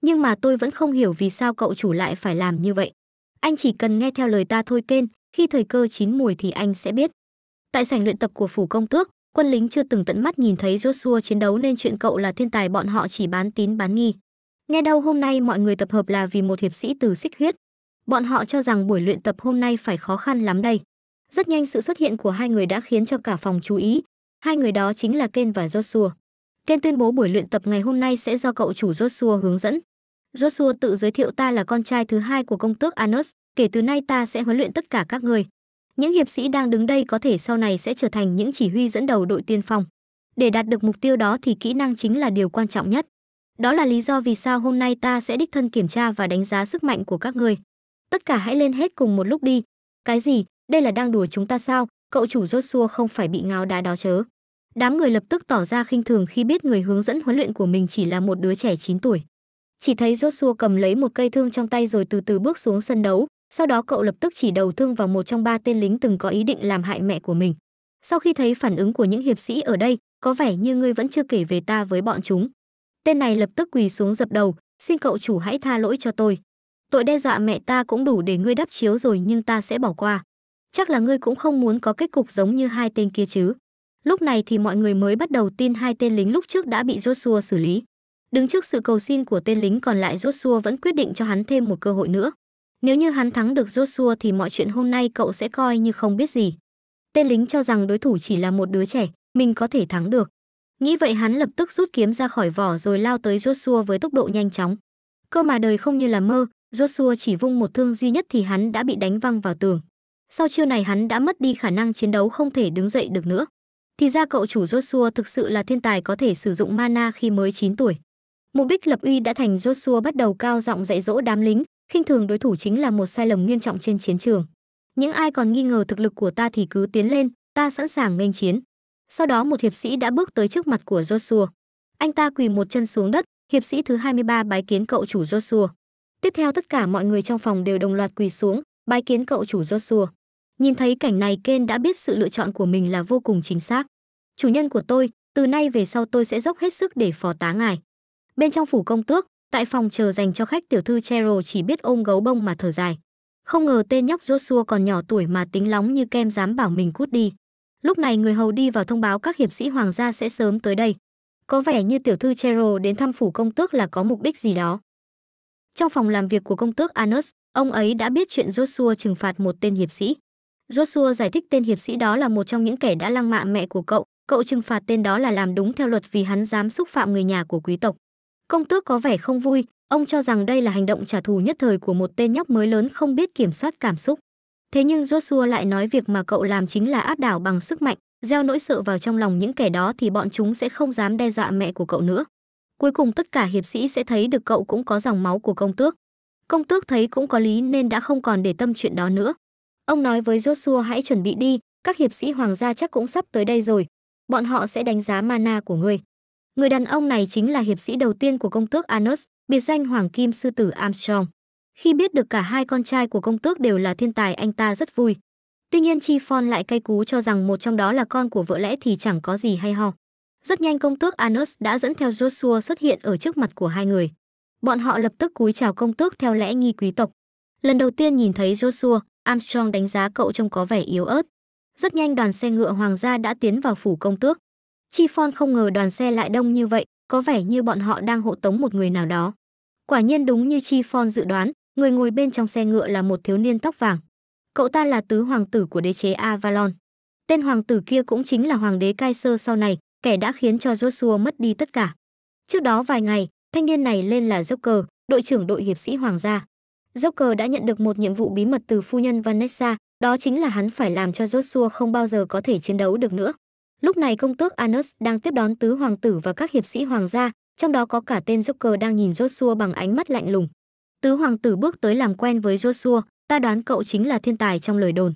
Nhưng mà tôi vẫn không hiểu vì sao cậu chủ lại phải làm như vậy. Anh chỉ cần nghe theo lời ta thôi Ken, khi thời cơ chín mùi thì anh sẽ biết. Tại sảnh luyện tập của phủ công tước, quân lính chưa từng tận mắt nhìn thấy Joshua chiến đấu nên chuyện cậu là thiên tài bọn họ chỉ bán tín bán nghi. Nghe đâu hôm nay mọi người tập hợp là vì một hiệp sĩ từ xích huyết. Bọn họ cho rằng buổi luyện tập hôm nay phải khó khăn lắm đây. Rất nhanh sự xuất hiện của hai người đã khiến cho cả phòng chú ý. Hai người đó chính là Ken và Joshua. Ken tuyên bố buổi luyện tập ngày hôm nay sẽ do cậu chủ Joshua hướng dẫn. Joshua tự giới thiệu ta là con trai thứ hai của công tước Anus, kể từ nay ta sẽ huấn luyện tất cả các người. Những hiệp sĩ đang đứng đây có thể sau này sẽ trở thành những chỉ huy dẫn đầu đội tiên phong. Để đạt được mục tiêu đó thì kỹ năng chính là điều quan trọng nhất. Đó là lý do vì sao hôm nay ta sẽ đích thân kiểm tra và đánh giá sức mạnh của các người. Tất cả hãy lên hết cùng một lúc đi. Cái gì? Đây là đang đùa chúng ta sao? Cậu chủ Joshua không phải bị ngáo đá đó chớ. Đám người lập tức tỏ ra khinh thường khi biết người hướng dẫn huấn luyện của mình chỉ là một đứa trẻ 9 tuổi. Chỉ thấy Joshua cầm lấy một cây thương trong tay rồi từ từ bước xuống sân đấu, sau đó cậu lập tức chỉ đầu thương vào một trong ba tên lính từng có ý định làm hại mẹ của mình. Sau khi thấy phản ứng của những hiệp sĩ ở đây, có vẻ như ngươi vẫn chưa kể về ta với bọn chúng. Tên này lập tức quỳ xuống dập đầu, xin cậu chủ hãy tha lỗi cho tôi. Tội đe dọa mẹ ta cũng đủ để ngươi đắp chiếu rồi nhưng ta sẽ bỏ qua. Chắc là ngươi cũng không muốn có kết cục giống như hai tên kia chứ. Lúc này thì mọi người mới bắt đầu tin hai tên lính lúc trước đã bị Joshua xử lý. Đứng trước sự cầu xin của tên lính còn lại Joshua vẫn quyết định cho hắn thêm một cơ hội nữa. Nếu như hắn thắng được Joshua thì mọi chuyện hôm nay cậu sẽ coi như không biết gì. Tên lính cho rằng đối thủ chỉ là một đứa trẻ, mình có thể thắng được. Nghĩ vậy hắn lập tức rút kiếm ra khỏi vỏ rồi lao tới Joshua với tốc độ nhanh chóng. Cơ mà đời không như là mơ, Joshua chỉ vung một thương duy nhất thì hắn đã bị đánh văng vào tường. Sau chiêu này hắn đã mất đi khả năng chiến đấu không thể đứng dậy được nữa. Thì ra cậu chủ Joshua thực sự là thiên tài có thể sử dụng mana khi mới 9 tuổi. Mục đích lập uy đã thành Joshua bắt đầu cao giọng dạy dỗ đám lính, khinh thường đối thủ chính là một sai lầm nghiêm trọng trên chiến trường. Những ai còn nghi ngờ thực lực của ta thì cứ tiến lên, ta sẵn sàng nghênh chiến. Sau đó một hiệp sĩ đã bước tới trước mặt của Joshua. Anh ta quỳ một chân xuống đất, hiệp sĩ thứ 23 bái kiến cậu chủ Joshua. Tiếp theo tất cả mọi người trong phòng đều đồng loạt quỳ xuống, bái kiến cậu chủ Joshua. Nhìn thấy cảnh này Ken đã biết sự lựa chọn của mình là vô cùng chính xác. Chủ nhân của tôi, từ nay về sau tôi sẽ dốc hết sức để phò tá ngài. Bên trong phủ công tước, Tại phòng chờ dành cho khách tiểu thư Cheryl chỉ biết ôm gấu bông mà thở dài. Không ngờ tên nhóc Joshua còn nhỏ tuổi mà tính nóng như kem dám bảo mình cút đi. Lúc này người hầu đi vào thông báo các hiệp sĩ hoàng gia sẽ sớm tới đây. Có vẻ như tiểu thư Cheryl đến thăm phủ công tước là có mục đích gì đó. Trong phòng làm việc của công tước Anus, ông ấy đã biết chuyện Joshua trừng phạt một tên hiệp sĩ. Joshua giải thích tên hiệp sĩ đó là một trong những kẻ đã lăng mạ mẹ của cậu, cậu trừng phạt tên đó là làm đúng theo luật vì hắn dám xúc phạm người nhà của quý tộc. Công tước có vẻ không vui, ông cho rằng đây là hành động trả thù nhất thời của một tên nhóc mới lớn không biết kiểm soát cảm xúc. Thế nhưng Joshua lại nói việc mà cậu làm chính là áp đảo bằng sức mạnh, gieo nỗi sợ vào trong lòng những kẻ đó thì bọn chúng sẽ không dám đe dọa mẹ của cậu nữa. Cuối cùng tất cả hiệp sĩ sẽ thấy được cậu cũng có dòng máu của công tước. Công tước thấy cũng có lý nên đã không còn để tâm chuyện đó nữa. Ông nói với Joshua hãy chuẩn bị đi, các hiệp sĩ hoàng gia chắc cũng sắp tới đây rồi. Bọn họ sẽ đánh giá mana của ngươi. Người đàn ông này chính là hiệp sĩ đầu tiên của công tước Anus, biệt danh Hoàng Kim Sư Tử Armstrong. Khi biết được cả hai con trai của công tước đều là thiên tài anh ta rất vui. Tuy nhiên Chi Phon lại cay cú cho rằng một trong đó là con của vợ lẽ thì chẳng có gì hay ho. Rất nhanh công tước Anus đã dẫn theo Joshua xuất hiện ở trước mặt của hai người. Bọn họ lập tức cúi chào công tước theo lẽ nghi quý tộc. Lần đầu tiên nhìn thấy Joshua, Armstrong đánh giá cậu trông có vẻ yếu ớt. Rất nhanh đoàn xe ngựa hoàng gia đã tiến vào phủ công tước. Chi Phon không ngờ đoàn xe lại đông như vậy, có vẻ như bọn họ đang hộ tống một người nào đó. Quả nhiên đúng như Chi Phon dự đoán, người ngồi bên trong xe ngựa là một thiếu niên tóc vàng. Cậu ta là tứ hoàng tử của đế chế Avalon. Tên hoàng tử kia cũng chính là hoàng đế Kaiser sau này, kẻ đã khiến cho Joshua mất đi tất cả. Trước đó vài ngày, thanh niên này lên là Joker, đội trưởng đội hiệp sĩ hoàng gia. Joker đã nhận được một nhiệm vụ bí mật từ phu nhân Vanessa, đó chính là hắn phải làm cho Joshua không bao giờ có thể chiến đấu được nữa. Lúc này công tước Anus đang tiếp đón tứ hoàng tử và các hiệp sĩ hoàng gia, trong đó có cả tên Joker đang nhìn Joshua bằng ánh mắt lạnh lùng. Tứ hoàng tử bước tới làm quen với Joshua, ta đoán cậu chính là thiên tài trong lời đồn.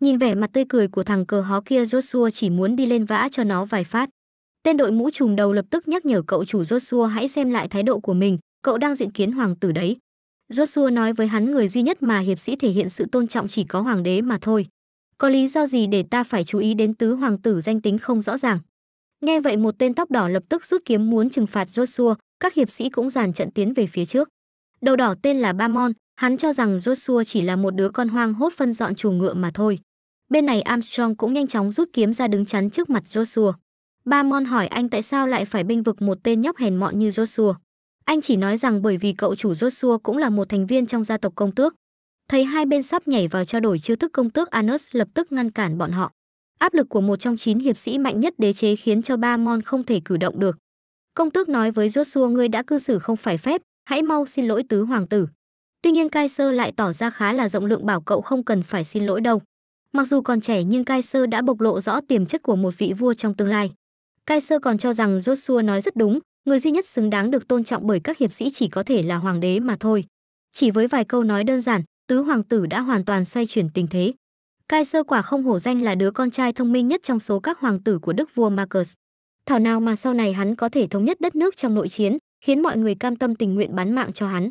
Nhìn vẻ mặt tươi cười của thằng cờ hó kia Joshua chỉ muốn đi lên vã cho nó vài phát. Tên đội mũ trùm đầu lập tức nhắc nhở cậu chủ Joshua hãy xem lại thái độ của mình, cậu đang diện kiến hoàng tử đấy. Joshua nói với hắn người duy nhất mà hiệp sĩ thể hiện sự tôn trọng chỉ có hoàng đế mà thôi có lý do gì để ta phải chú ý đến tứ hoàng tử danh tính không rõ ràng. Nghe vậy một tên tóc đỏ lập tức rút kiếm muốn trừng phạt Joshua, các hiệp sĩ cũng dàn trận tiến về phía trước. Đầu đỏ tên là Bamon, hắn cho rằng Joshua chỉ là một đứa con hoang hốt phân dọn chuồng ngựa mà thôi. Bên này Armstrong cũng nhanh chóng rút kiếm ra đứng chắn trước mặt Joshua. Bamon hỏi anh tại sao lại phải bênh vực một tên nhóc hèn mọn như Joshua. Anh chỉ nói rằng bởi vì cậu chủ Joshua cũng là một thành viên trong gia tộc công tước, thấy hai bên sắp nhảy vào trao đổi chiêu thức công tước Anus lập tức ngăn cản bọn họ. Áp lực của một trong chín hiệp sĩ mạnh nhất đế chế khiến cho ba Mon không thể cử động được. Công tước nói với Joshua ngươi đã cư xử không phải phép, hãy mau xin lỗi tứ hoàng tử. Tuy nhiên Kaiser lại tỏ ra khá là rộng lượng bảo cậu không cần phải xin lỗi đâu. Mặc dù còn trẻ nhưng Kaiser đã bộc lộ rõ tiềm chất của một vị vua trong tương lai. Kaiser còn cho rằng Joshua nói rất đúng, người duy nhất xứng đáng được tôn trọng bởi các hiệp sĩ chỉ có thể là hoàng đế mà thôi. Chỉ với vài câu nói đơn giản, tứ hoàng tử đã hoàn toàn xoay chuyển tình thế. Cai sơ quả không hổ danh là đứa con trai thông minh nhất trong số các hoàng tử của đức vua Marcus. Thảo nào mà sau này hắn có thể thống nhất đất nước trong nội chiến, khiến mọi người cam tâm tình nguyện bán mạng cho hắn.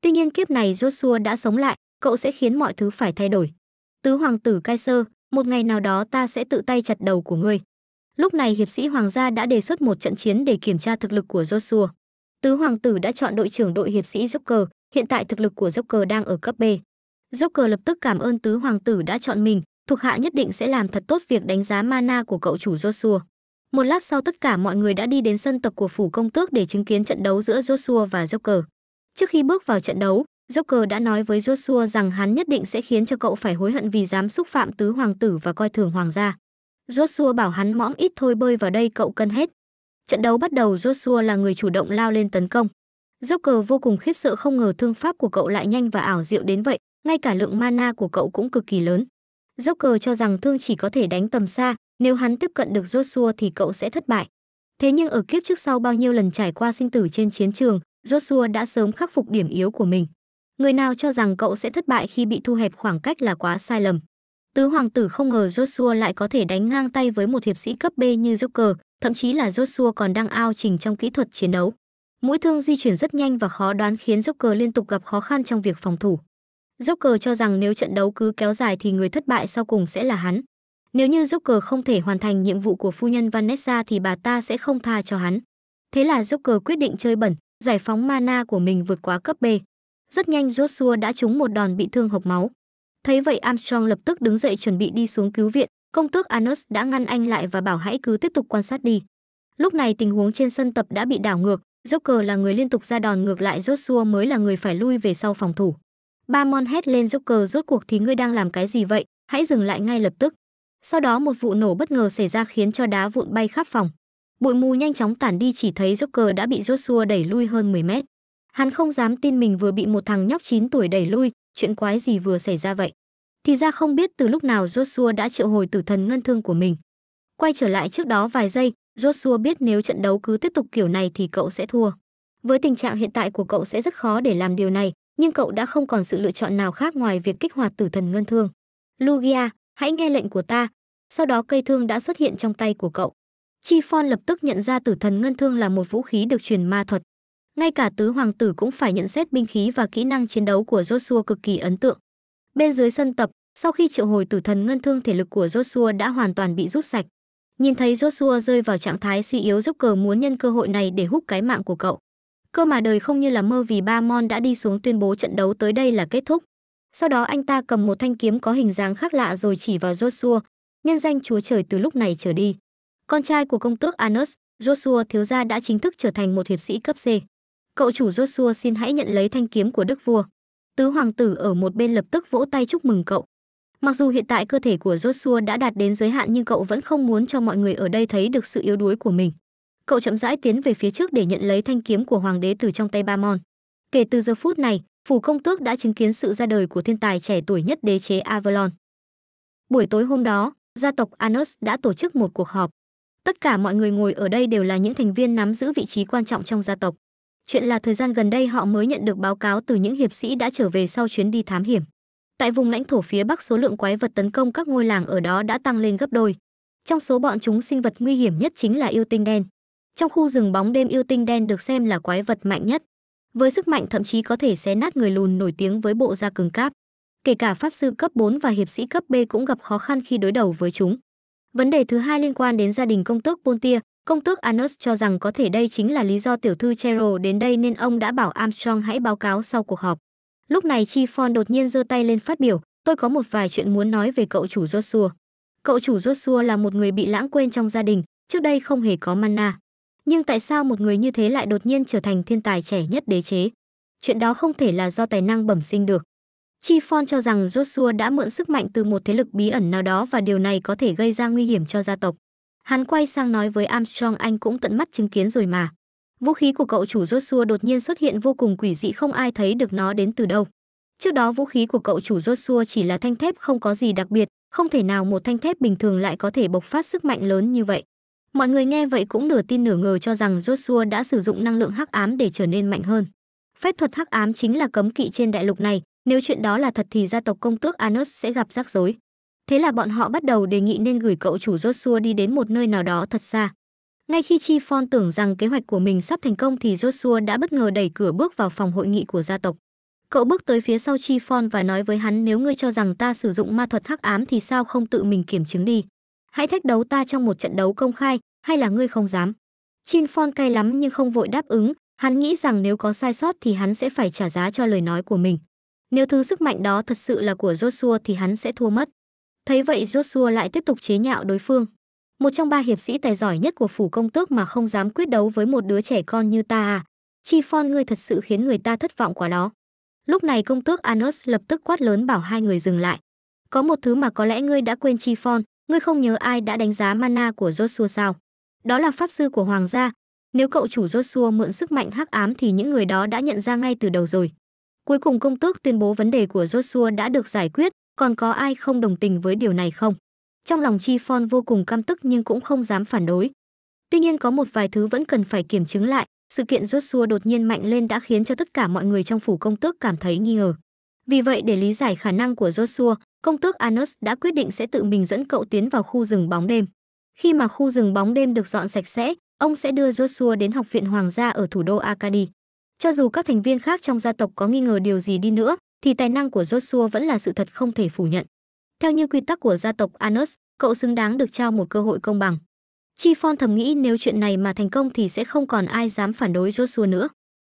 Tuy nhiên kiếp này Joshua đã sống lại, cậu sẽ khiến mọi thứ phải thay đổi. Tứ hoàng tử Cai sơ, một ngày nào đó ta sẽ tự tay chặt đầu của ngươi. Lúc này hiệp sĩ hoàng gia đã đề xuất một trận chiến để kiểm tra thực lực của Joshua. Tứ hoàng tử đã chọn đội trưởng đội hiệp sĩ Joker, hiện tại thực lực của Joker đang ở cấp B. Joker lập tức cảm ơn tứ hoàng tử đã chọn mình, thuộc hạ nhất định sẽ làm thật tốt việc đánh giá mana của cậu chủ Joshua. Một lát sau tất cả mọi người đã đi đến sân tập của phủ công tước để chứng kiến trận đấu giữa Joshua và Joker. Trước khi bước vào trận đấu, Joker đã nói với Joshua rằng hắn nhất định sẽ khiến cho cậu phải hối hận vì dám xúc phạm tứ hoàng tử và coi thường hoàng gia. Joshua bảo hắn mõm ít thôi bơi vào đây cậu cân hết. Trận đấu bắt đầu Joshua là người chủ động lao lên tấn công. Joker vô cùng khiếp sợ không ngờ thương pháp của cậu lại nhanh và ảo diệu đến vậy, ngay cả lượng mana của cậu cũng cực kỳ lớn. Joker cho rằng thương chỉ có thể đánh tầm xa, nếu hắn tiếp cận được Joshua thì cậu sẽ thất bại. Thế nhưng ở kiếp trước sau bao nhiêu lần trải qua sinh tử trên chiến trường, Joshua đã sớm khắc phục điểm yếu của mình. Người nào cho rằng cậu sẽ thất bại khi bị thu hẹp khoảng cách là quá sai lầm. Tứ hoàng tử không ngờ Joshua lại có thể đánh ngang tay với một hiệp sĩ cấp B như Joker, thậm chí là Joshua còn đang ao trình trong kỹ thuật chiến đấu. Mũi thương di chuyển rất nhanh và khó đoán khiến Joker liên tục gặp khó khăn trong việc phòng thủ. Joker cho rằng nếu trận đấu cứ kéo dài thì người thất bại sau cùng sẽ là hắn. Nếu như Joker không thể hoàn thành nhiệm vụ của phu nhân Vanessa thì bà ta sẽ không tha cho hắn. Thế là Joker quyết định chơi bẩn, giải phóng mana của mình vượt quá cấp B. Rất nhanh Joshua đã trúng một đòn bị thương hộc máu. Thấy vậy Armstrong lập tức đứng dậy chuẩn bị đi xuống cứu viện, công tước Anus đã ngăn anh lại và bảo hãy cứ tiếp tục quan sát đi. Lúc này tình huống trên sân tập đã bị đảo ngược, Joker là người liên tục ra đòn ngược lại Joshua mới là người phải lui về sau phòng thủ. Ba Mon hét lên Joker rốt cuộc thì ngươi đang làm cái gì vậy, hãy dừng lại ngay lập tức. Sau đó một vụ nổ bất ngờ xảy ra khiến cho đá vụn bay khắp phòng. Bụi mù nhanh chóng tản đi chỉ thấy Joker đã bị Joshua đẩy lui hơn 10 mét. Hắn không dám tin mình vừa bị một thằng nhóc 9 tuổi đẩy lui, chuyện quái gì vừa xảy ra vậy. Thì ra không biết từ lúc nào Joshua đã triệu hồi tử thần ngân thương của mình. Quay trở lại trước đó vài giây, Joshua biết nếu trận đấu cứ tiếp tục kiểu này thì cậu sẽ thua. Với tình trạng hiện tại của cậu sẽ rất khó để làm điều này, nhưng cậu đã không còn sự lựa chọn nào khác ngoài việc kích hoạt tử thần ngân thương. Lugia, hãy nghe lệnh của ta. Sau đó cây thương đã xuất hiện trong tay của cậu. Chi Phon lập tức nhận ra tử thần ngân thương là một vũ khí được truyền ma thuật. Ngay cả tứ hoàng tử cũng phải nhận xét binh khí và kỹ năng chiến đấu của Joshua cực kỳ ấn tượng. Bên dưới sân tập, sau khi triệu hồi tử thần ngân thương thể lực của Joshua đã hoàn toàn bị rút sạch. Nhìn thấy Joshua rơi vào trạng thái suy yếu Joker muốn nhân cơ hội này để hút cái mạng của cậu. Cơ mà đời không như là mơ vì ba Mon đã đi xuống tuyên bố trận đấu tới đây là kết thúc. Sau đó anh ta cầm một thanh kiếm có hình dáng khác lạ rồi chỉ vào Joshua, nhân danh Chúa Trời từ lúc này trở đi. Con trai của công tước Anus, Joshua thiếu gia đã chính thức trở thành một hiệp sĩ cấp C. Cậu chủ Joshua xin hãy nhận lấy thanh kiếm của đức vua. Tứ hoàng tử ở một bên lập tức vỗ tay chúc mừng cậu. Mặc dù hiện tại cơ thể của Joshua đã đạt đến giới hạn nhưng cậu vẫn không muốn cho mọi người ở đây thấy được sự yếu đuối của mình cậu chậm rãi tiến về phía trước để nhận lấy thanh kiếm của hoàng đế từ trong tay ba mon kể từ giờ phút này phủ công tước đã chứng kiến sự ra đời của thiên tài trẻ tuổi nhất đế chế avalon buổi tối hôm đó gia tộc anus đã tổ chức một cuộc họp tất cả mọi người ngồi ở đây đều là những thành viên nắm giữ vị trí quan trọng trong gia tộc chuyện là thời gian gần đây họ mới nhận được báo cáo từ những hiệp sĩ đã trở về sau chuyến đi thám hiểm tại vùng lãnh thổ phía bắc số lượng quái vật tấn công các ngôi làng ở đó đã tăng lên gấp đôi trong số bọn chúng sinh vật nguy hiểm nhất chính là yêu tinh đen trong khu rừng bóng đêm yêu tinh đen được xem là quái vật mạnh nhất. Với sức mạnh thậm chí có thể xé nát người lùn nổi tiếng với bộ da cứng cáp. Kể cả pháp sư cấp 4 và hiệp sĩ cấp B cũng gặp khó khăn khi đối đầu với chúng. Vấn đề thứ hai liên quan đến gia đình công tước Pontia, công tước Anus cho rằng có thể đây chính là lý do tiểu thư Cheryl đến đây nên ông đã bảo Armstrong hãy báo cáo sau cuộc họp. Lúc này Chi Fon đột nhiên giơ tay lên phát biểu, tôi có một vài chuyện muốn nói về cậu chủ Joshua. Cậu chủ Joshua là một người bị lãng quên trong gia đình, trước đây không hề có mana nhưng tại sao một người như thế lại đột nhiên trở thành thiên tài trẻ nhất đế chế? Chuyện đó không thể là do tài năng bẩm sinh được. Chi Fon cho rằng Joshua đã mượn sức mạnh từ một thế lực bí ẩn nào đó và điều này có thể gây ra nguy hiểm cho gia tộc. Hắn quay sang nói với Armstrong anh cũng tận mắt chứng kiến rồi mà. Vũ khí của cậu chủ Joshua đột nhiên xuất hiện vô cùng quỷ dị không ai thấy được nó đến từ đâu. Trước đó vũ khí của cậu chủ Joshua chỉ là thanh thép không có gì đặc biệt, không thể nào một thanh thép bình thường lại có thể bộc phát sức mạnh lớn như vậy. Mọi người nghe vậy cũng nửa tin nửa ngờ cho rằng Joshua đã sử dụng năng lượng hắc ám để trở nên mạnh hơn. Phép thuật hắc ám chính là cấm kỵ trên đại lục này, nếu chuyện đó là thật thì gia tộc công tước Anus sẽ gặp rắc rối. Thế là bọn họ bắt đầu đề nghị nên gửi cậu chủ Joshua đi đến một nơi nào đó thật xa. Ngay khi Chi Fon tưởng rằng kế hoạch của mình sắp thành công thì Joshua đã bất ngờ đẩy cửa bước vào phòng hội nghị của gia tộc. Cậu bước tới phía sau Chi Fon và nói với hắn nếu ngươi cho rằng ta sử dụng ma thuật hắc ám thì sao không tự mình kiểm chứng đi hãy thách đấu ta trong một trận đấu công khai, hay là ngươi không dám. Chin Fon cay lắm nhưng không vội đáp ứng, hắn nghĩ rằng nếu có sai sót thì hắn sẽ phải trả giá cho lời nói của mình. Nếu thứ sức mạnh đó thật sự là của Joshua thì hắn sẽ thua mất. Thấy vậy Joshua lại tiếp tục chế nhạo đối phương. Một trong ba hiệp sĩ tài giỏi nhất của phủ công tước mà không dám quyết đấu với một đứa trẻ con như ta à. Chi Fon ngươi thật sự khiến người ta thất vọng quá đó. Lúc này công tước Anus lập tức quát lớn bảo hai người dừng lại. Có một thứ mà có lẽ ngươi đã quên Chi Fon, ngươi không nhớ ai đã đánh giá mana của Joshua sao? Đó là pháp sư của hoàng gia. Nếu cậu chủ Joshua mượn sức mạnh hắc ám thì những người đó đã nhận ra ngay từ đầu rồi. Cuối cùng công tước tuyên bố vấn đề của Joshua đã được giải quyết, còn có ai không đồng tình với điều này không? Trong lòng Chi Phon vô cùng căm tức nhưng cũng không dám phản đối. Tuy nhiên có một vài thứ vẫn cần phải kiểm chứng lại, sự kiện Joshua đột nhiên mạnh lên đã khiến cho tất cả mọi người trong phủ công tước cảm thấy nghi ngờ. Vì vậy để lý giải khả năng của Joshua, công tước Anus đã quyết định sẽ tự mình dẫn cậu tiến vào khu rừng bóng đêm. Khi mà khu rừng bóng đêm được dọn sạch sẽ, ông sẽ đưa Joshua đến học viện hoàng gia ở thủ đô Akadi. Cho dù các thành viên khác trong gia tộc có nghi ngờ điều gì đi nữa, thì tài năng của Joshua vẫn là sự thật không thể phủ nhận. Theo như quy tắc của gia tộc Anus, cậu xứng đáng được trao một cơ hội công bằng. Chi Phon thầm nghĩ nếu chuyện này mà thành công thì sẽ không còn ai dám phản đối Joshua nữa.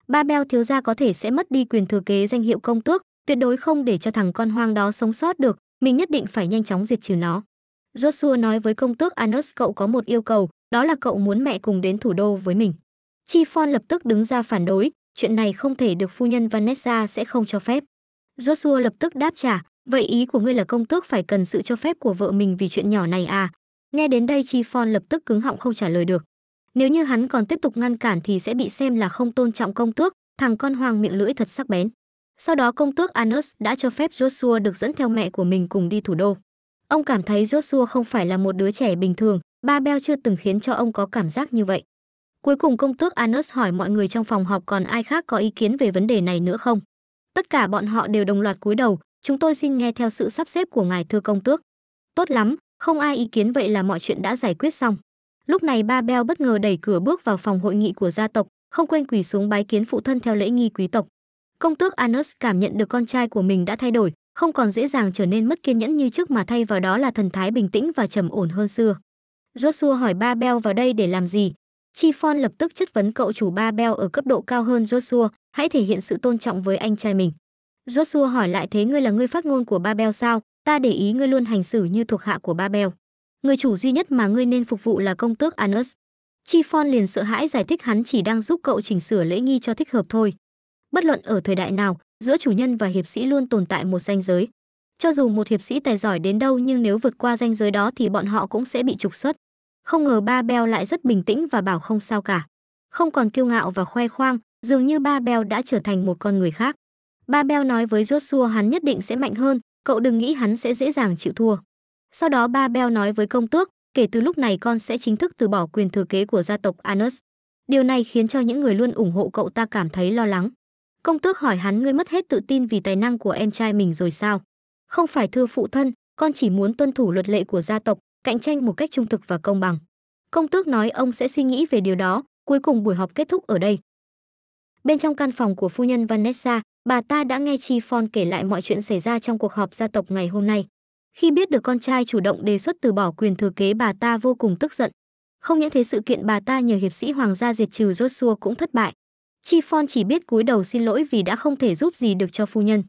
Ba Bell thiếu gia có thể sẽ mất đi quyền thừa kế danh hiệu công tước, tuyệt đối không để cho thằng con hoang đó sống sót được, mình nhất định phải nhanh chóng diệt trừ nó. Joshua nói với công tước Anus cậu có một yêu cầu, đó là cậu muốn mẹ cùng đến thủ đô với mình. Chi Phon lập tức đứng ra phản đối, chuyện này không thể được phu nhân Vanessa sẽ không cho phép. Joshua lập tức đáp trả, vậy ý của ngươi là công tước phải cần sự cho phép của vợ mình vì chuyện nhỏ này à? Nghe đến đây Chi Phon lập tức cứng họng không trả lời được. Nếu như hắn còn tiếp tục ngăn cản thì sẽ bị xem là không tôn trọng công tước, thằng con hoàng miệng lưỡi thật sắc bén. Sau đó công tước Anus đã cho phép Joshua được dẫn theo mẹ của mình cùng đi thủ đô. Ông cảm thấy Joshua không phải là một đứa trẻ bình thường, ba beo chưa từng khiến cho ông có cảm giác như vậy. Cuối cùng công tước Anus hỏi mọi người trong phòng họp còn ai khác có ý kiến về vấn đề này nữa không? Tất cả bọn họ đều đồng loạt cúi đầu, chúng tôi xin nghe theo sự sắp xếp của ngài thưa công tước. Tốt lắm, không ai ý kiến vậy là mọi chuyện đã giải quyết xong. Lúc này ba beo bất ngờ đẩy cửa bước vào phòng hội nghị của gia tộc, không quên quỳ xuống bái kiến phụ thân theo lễ nghi quý tộc công tước Anus cảm nhận được con trai của mình đã thay đổi, không còn dễ dàng trở nên mất kiên nhẫn như trước mà thay vào đó là thần thái bình tĩnh và trầm ổn hơn xưa. Joshua hỏi Ba Bell vào đây để làm gì? Chiffon lập tức chất vấn cậu chủ Ba Bell ở cấp độ cao hơn Joshua, hãy thể hiện sự tôn trọng với anh trai mình. Joshua hỏi lại thế ngươi là người phát ngôn của Ba Bell sao? Ta để ý ngươi luôn hành xử như thuộc hạ của Ba Bell. Người chủ duy nhất mà ngươi nên phục vụ là công tước Anus. Chiffon liền sợ hãi giải thích hắn chỉ đang giúp cậu chỉnh sửa lễ nghi cho thích hợp thôi bất luận ở thời đại nào giữa chủ nhân và hiệp sĩ luôn tồn tại một ranh giới cho dù một hiệp sĩ tài giỏi đến đâu nhưng nếu vượt qua ranh giới đó thì bọn họ cũng sẽ bị trục xuất không ngờ ba beo lại rất bình tĩnh và bảo không sao cả không còn kiêu ngạo và khoe khoang dường như ba beo đã trở thành một con người khác ba beo nói với joshua hắn nhất định sẽ mạnh hơn cậu đừng nghĩ hắn sẽ dễ dàng chịu thua sau đó ba beo nói với công tước kể từ lúc này con sẽ chính thức từ bỏ quyền thừa kế của gia tộc anus điều này khiến cho những người luôn ủng hộ cậu ta cảm thấy lo lắng Công tước hỏi hắn ngươi mất hết tự tin vì tài năng của em trai mình rồi sao? Không phải thưa phụ thân, con chỉ muốn tuân thủ luật lệ của gia tộc, cạnh tranh một cách trung thực và công bằng. Công tước nói ông sẽ suy nghĩ về điều đó, cuối cùng buổi họp kết thúc ở đây. Bên trong căn phòng của phu nhân Vanessa, bà ta đã nghe Chi Fon kể lại mọi chuyện xảy ra trong cuộc họp gia tộc ngày hôm nay. Khi biết được con trai chủ động đề xuất từ bỏ quyền thừa kế bà ta vô cùng tức giận. Không những thế sự kiện bà ta nhờ hiệp sĩ hoàng gia diệt trừ Joshua cũng thất bại. Chi Phon chỉ biết cúi đầu xin lỗi vì đã không thể giúp gì được cho phu nhân.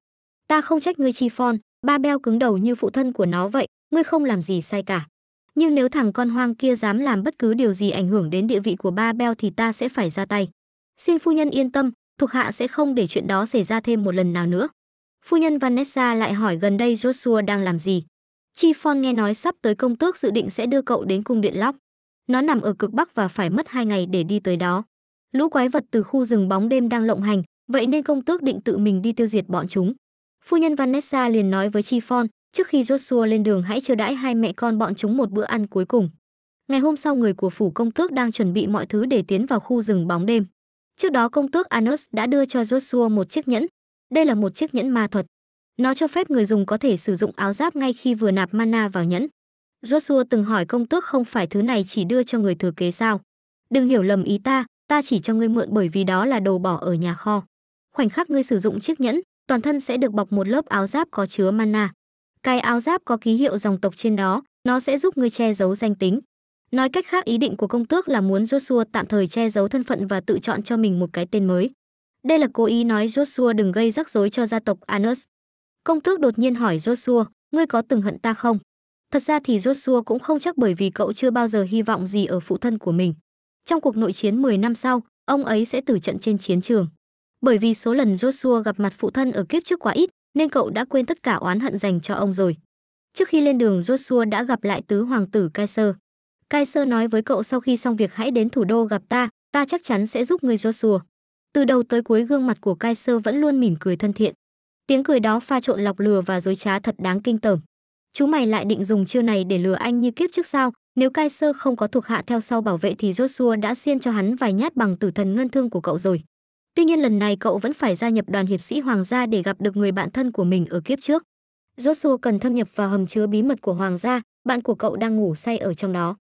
Ta không trách ngươi Chi Phon, ba beo cứng đầu như phụ thân của nó vậy, ngươi không làm gì sai cả. Nhưng nếu thằng con hoang kia dám làm bất cứ điều gì ảnh hưởng đến địa vị của ba beo thì ta sẽ phải ra tay. Xin phu nhân yên tâm, thuộc hạ sẽ không để chuyện đó xảy ra thêm một lần nào nữa. Phu nhân Vanessa lại hỏi gần đây Joshua đang làm gì. Chi Phon nghe nói sắp tới công tước dự định sẽ đưa cậu đến cung điện lóc. Nó nằm ở cực bắc và phải mất hai ngày để đi tới đó lũ quái vật từ khu rừng bóng đêm đang lộng hành, vậy nên công tước định tự mình đi tiêu diệt bọn chúng. Phu nhân Vanessa liền nói với Chiffon, trước khi Joshua lên đường hãy chờ đãi hai mẹ con bọn chúng một bữa ăn cuối cùng. Ngày hôm sau người của phủ công tước đang chuẩn bị mọi thứ để tiến vào khu rừng bóng đêm. Trước đó công tước Anus đã đưa cho Joshua một chiếc nhẫn. Đây là một chiếc nhẫn ma thuật. Nó cho phép người dùng có thể sử dụng áo giáp ngay khi vừa nạp mana vào nhẫn. Joshua từng hỏi công tước không phải thứ này chỉ đưa cho người thừa kế sao? Đừng hiểu lầm ý ta, ta chỉ cho ngươi mượn bởi vì đó là đồ bỏ ở nhà kho. Khoảnh khắc ngươi sử dụng chiếc nhẫn, toàn thân sẽ được bọc một lớp áo giáp có chứa mana. Cái áo giáp có ký hiệu dòng tộc trên đó, nó sẽ giúp ngươi che giấu danh tính. Nói cách khác ý định của công tước là muốn Joshua tạm thời che giấu thân phận và tự chọn cho mình một cái tên mới. Đây là cố ý nói Joshua đừng gây rắc rối cho gia tộc Anus. Công tước đột nhiên hỏi Joshua, ngươi có từng hận ta không? Thật ra thì Joshua cũng không chắc bởi vì cậu chưa bao giờ hy vọng gì ở phụ thân của mình. Trong cuộc nội chiến 10 năm sau, ông ấy sẽ tử trận trên chiến trường. Bởi vì số lần Joshua gặp mặt phụ thân ở kiếp trước quá ít, nên cậu đã quên tất cả oán hận dành cho ông rồi. Trước khi lên đường Joshua đã gặp lại tứ hoàng tử Kaiser. Kaiser nói với cậu sau khi xong việc hãy đến thủ đô gặp ta, ta chắc chắn sẽ giúp ngươi Joshua. Từ đầu tới cuối gương mặt của Kaiser vẫn luôn mỉm cười thân thiện. Tiếng cười đó pha trộn lọc lừa và dối trá thật đáng kinh tởm. Chú mày lại định dùng chiêu này để lừa anh như kiếp trước sao, nếu Kaiser không có thuộc hạ theo sau bảo vệ thì Joshua đã xiên cho hắn vài nhát bằng tử thần ngân thương của cậu rồi. Tuy nhiên lần này cậu vẫn phải gia nhập đoàn hiệp sĩ hoàng gia để gặp được người bạn thân của mình ở kiếp trước. Joshua cần thâm nhập vào hầm chứa bí mật của hoàng gia, bạn của cậu đang ngủ say ở trong đó.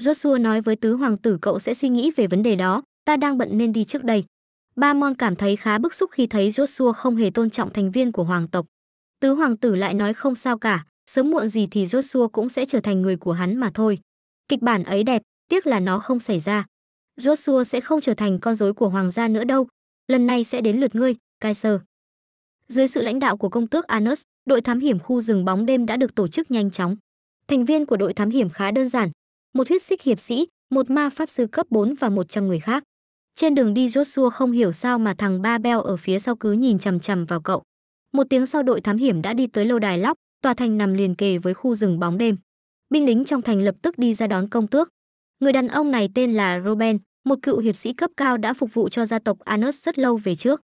Joshua nói với tứ hoàng tử cậu sẽ suy nghĩ về vấn đề đó, ta đang bận nên đi trước đây. Ba Mon cảm thấy khá bức xúc khi thấy Joshua không hề tôn trọng thành viên của hoàng tộc. Tứ hoàng tử lại nói không sao cả, sớm muộn gì thì Joshua cũng sẽ trở thành người của hắn mà thôi. Kịch bản ấy đẹp, tiếc là nó không xảy ra. Joshua sẽ không trở thành con rối của hoàng gia nữa đâu. Lần này sẽ đến lượt ngươi, Kaiser. Dưới sự lãnh đạo của công tước Anus, đội thám hiểm khu rừng bóng đêm đã được tổ chức nhanh chóng. Thành viên của đội thám hiểm khá đơn giản, một huyết xích hiệp sĩ, một ma pháp sư cấp 4 và 100 người khác. Trên đường đi Joshua không hiểu sao mà thằng Ba Bell ở phía sau cứ nhìn chằm chằm vào cậu. Một tiếng sau đội thám hiểm đã đi tới lâu đài lóc, tòa thành nằm liền kề với khu rừng bóng đêm binh lính trong thành lập tức đi ra đón công tước. Người đàn ông này tên là Roben, một cựu hiệp sĩ cấp cao đã phục vụ cho gia tộc Anus rất lâu về trước.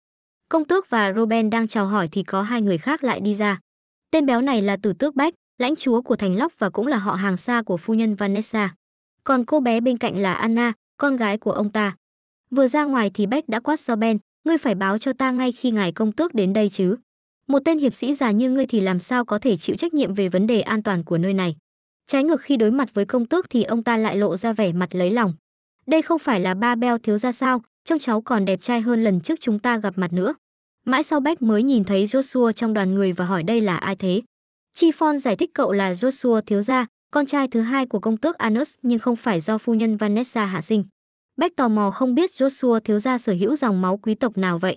Công tước và Roben đang chào hỏi thì có hai người khác lại đi ra. Tên béo này là Tử Tước Bách, lãnh chúa của thành Lóc và cũng là họ hàng xa của phu nhân Vanessa. Còn cô bé bên cạnh là Anna, con gái của ông ta. Vừa ra ngoài thì Bách đã quát roben, ngươi phải báo cho ta ngay khi ngài công tước đến đây chứ. Một tên hiệp sĩ già như ngươi thì làm sao có thể chịu trách nhiệm về vấn đề an toàn của nơi này. Trái ngược khi đối mặt với công tước thì ông ta lại lộ ra vẻ mặt lấy lòng. Đây không phải là ba beo thiếu ra sao, trông cháu còn đẹp trai hơn lần trước chúng ta gặp mặt nữa. Mãi sau Beck mới nhìn thấy Joshua trong đoàn người và hỏi đây là ai thế. Chi giải thích cậu là Joshua thiếu gia, con trai thứ hai của công tước Anus nhưng không phải do phu nhân Vanessa hạ sinh. Beck tò mò không biết Joshua thiếu gia sở hữu dòng máu quý tộc nào vậy.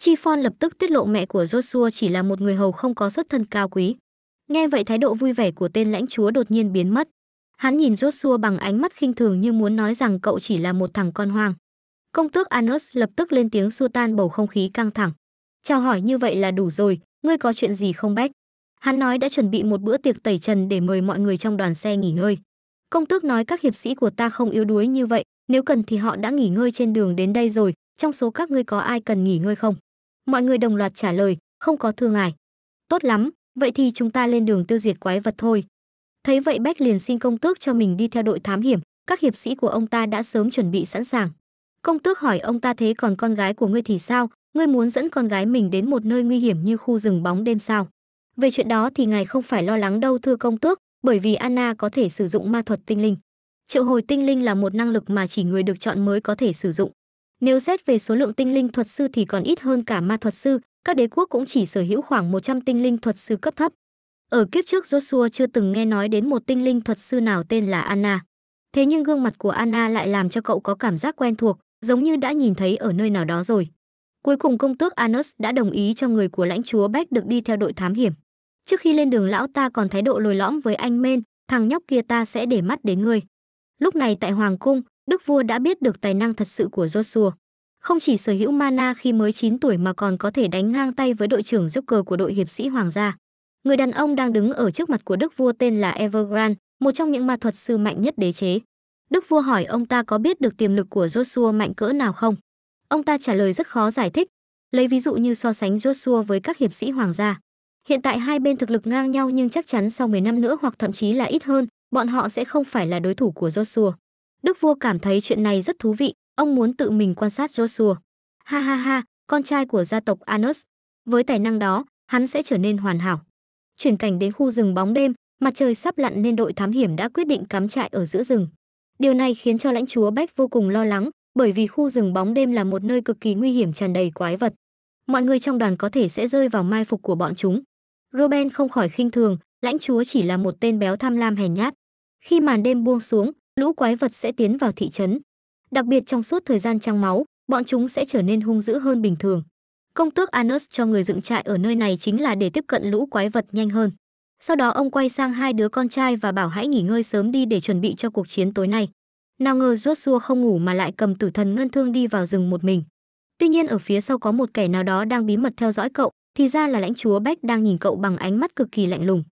Chi lập tức tiết lộ mẹ của Joshua chỉ là một người hầu không có xuất thân cao quý. Nghe vậy thái độ vui vẻ của tên lãnh chúa đột nhiên biến mất. Hắn nhìn rốt xua bằng ánh mắt khinh thường như muốn nói rằng cậu chỉ là một thằng con hoang. Công tước Anus lập tức lên tiếng xua tan bầu không khí căng thẳng. Chào hỏi như vậy là đủ rồi, ngươi có chuyện gì không bách? Hắn nói đã chuẩn bị một bữa tiệc tẩy trần để mời mọi người trong đoàn xe nghỉ ngơi. Công tước nói các hiệp sĩ của ta không yếu đuối như vậy, nếu cần thì họ đã nghỉ ngơi trên đường đến đây rồi, trong số các ngươi có ai cần nghỉ ngơi không? Mọi người đồng loạt trả lời, không có thương ngài. Tốt lắm, vậy thì chúng ta lên đường tiêu diệt quái vật thôi. Thấy vậy Bách liền xin công tước cho mình đi theo đội thám hiểm, các hiệp sĩ của ông ta đã sớm chuẩn bị sẵn sàng. Công tước hỏi ông ta thế còn con gái của ngươi thì sao, ngươi muốn dẫn con gái mình đến một nơi nguy hiểm như khu rừng bóng đêm sao? Về chuyện đó thì ngài không phải lo lắng đâu thưa công tước, bởi vì Anna có thể sử dụng ma thuật tinh linh. Triệu hồi tinh linh là một năng lực mà chỉ người được chọn mới có thể sử dụng. Nếu xét về số lượng tinh linh thuật sư thì còn ít hơn cả ma thuật sư, các đế quốc cũng chỉ sở hữu khoảng 100 tinh linh thuật sư cấp thấp. Ở kiếp trước Joshua chưa từng nghe nói đến một tinh linh thuật sư nào tên là Anna. Thế nhưng gương mặt của Anna lại làm cho cậu có cảm giác quen thuộc, giống như đã nhìn thấy ở nơi nào đó rồi. Cuối cùng công tước Anus đã đồng ý cho người của lãnh chúa Beck được đi theo đội thám hiểm. Trước khi lên đường lão ta còn thái độ lồi lõm với anh Men, thằng nhóc kia ta sẽ để mắt đến ngươi. Lúc này tại Hoàng Cung, Đức Vua đã biết được tài năng thật sự của Joshua. Không chỉ sở hữu mana khi mới 9 tuổi mà còn có thể đánh ngang tay với đội trưởng Joker của đội hiệp sĩ hoàng gia. Người đàn ông đang đứng ở trước mặt của đức vua tên là Evergrande, một trong những ma thuật sư mạnh nhất đế chế. Đức vua hỏi ông ta có biết được tiềm lực của Joshua mạnh cỡ nào không? Ông ta trả lời rất khó giải thích, lấy ví dụ như so sánh Joshua với các hiệp sĩ hoàng gia. Hiện tại hai bên thực lực ngang nhau nhưng chắc chắn sau 10 năm nữa hoặc thậm chí là ít hơn, bọn họ sẽ không phải là đối thủ của Joshua. Đức vua cảm thấy chuyện này rất thú vị, Ông muốn tự mình quan sát Joshua. Ha ha ha, con trai của gia tộc Anus. Với tài năng đó, hắn sẽ trở nên hoàn hảo. Chuyển cảnh đến khu rừng bóng đêm, mặt trời sắp lặn nên đội thám hiểm đã quyết định cắm trại ở giữa rừng. Điều này khiến cho lãnh chúa Beck vô cùng lo lắng, bởi vì khu rừng bóng đêm là một nơi cực kỳ nguy hiểm tràn đầy quái vật. Mọi người trong đoàn có thể sẽ rơi vào mai phục của bọn chúng. Robin không khỏi khinh thường, lãnh chúa chỉ là một tên béo tham lam hèn nhát. Khi màn đêm buông xuống, lũ quái vật sẽ tiến vào thị trấn. Đặc biệt trong suốt thời gian trăng máu, bọn chúng sẽ trở nên hung dữ hơn bình thường. Công tước Anus cho người dựng trại ở nơi này chính là để tiếp cận lũ quái vật nhanh hơn. Sau đó ông quay sang hai đứa con trai và bảo hãy nghỉ ngơi sớm đi để chuẩn bị cho cuộc chiến tối nay. Nào ngờ Joshua không ngủ mà lại cầm tử thần ngân thương đi vào rừng một mình. Tuy nhiên ở phía sau có một kẻ nào đó đang bí mật theo dõi cậu, thì ra là lãnh chúa Beck đang nhìn cậu bằng ánh mắt cực kỳ lạnh lùng.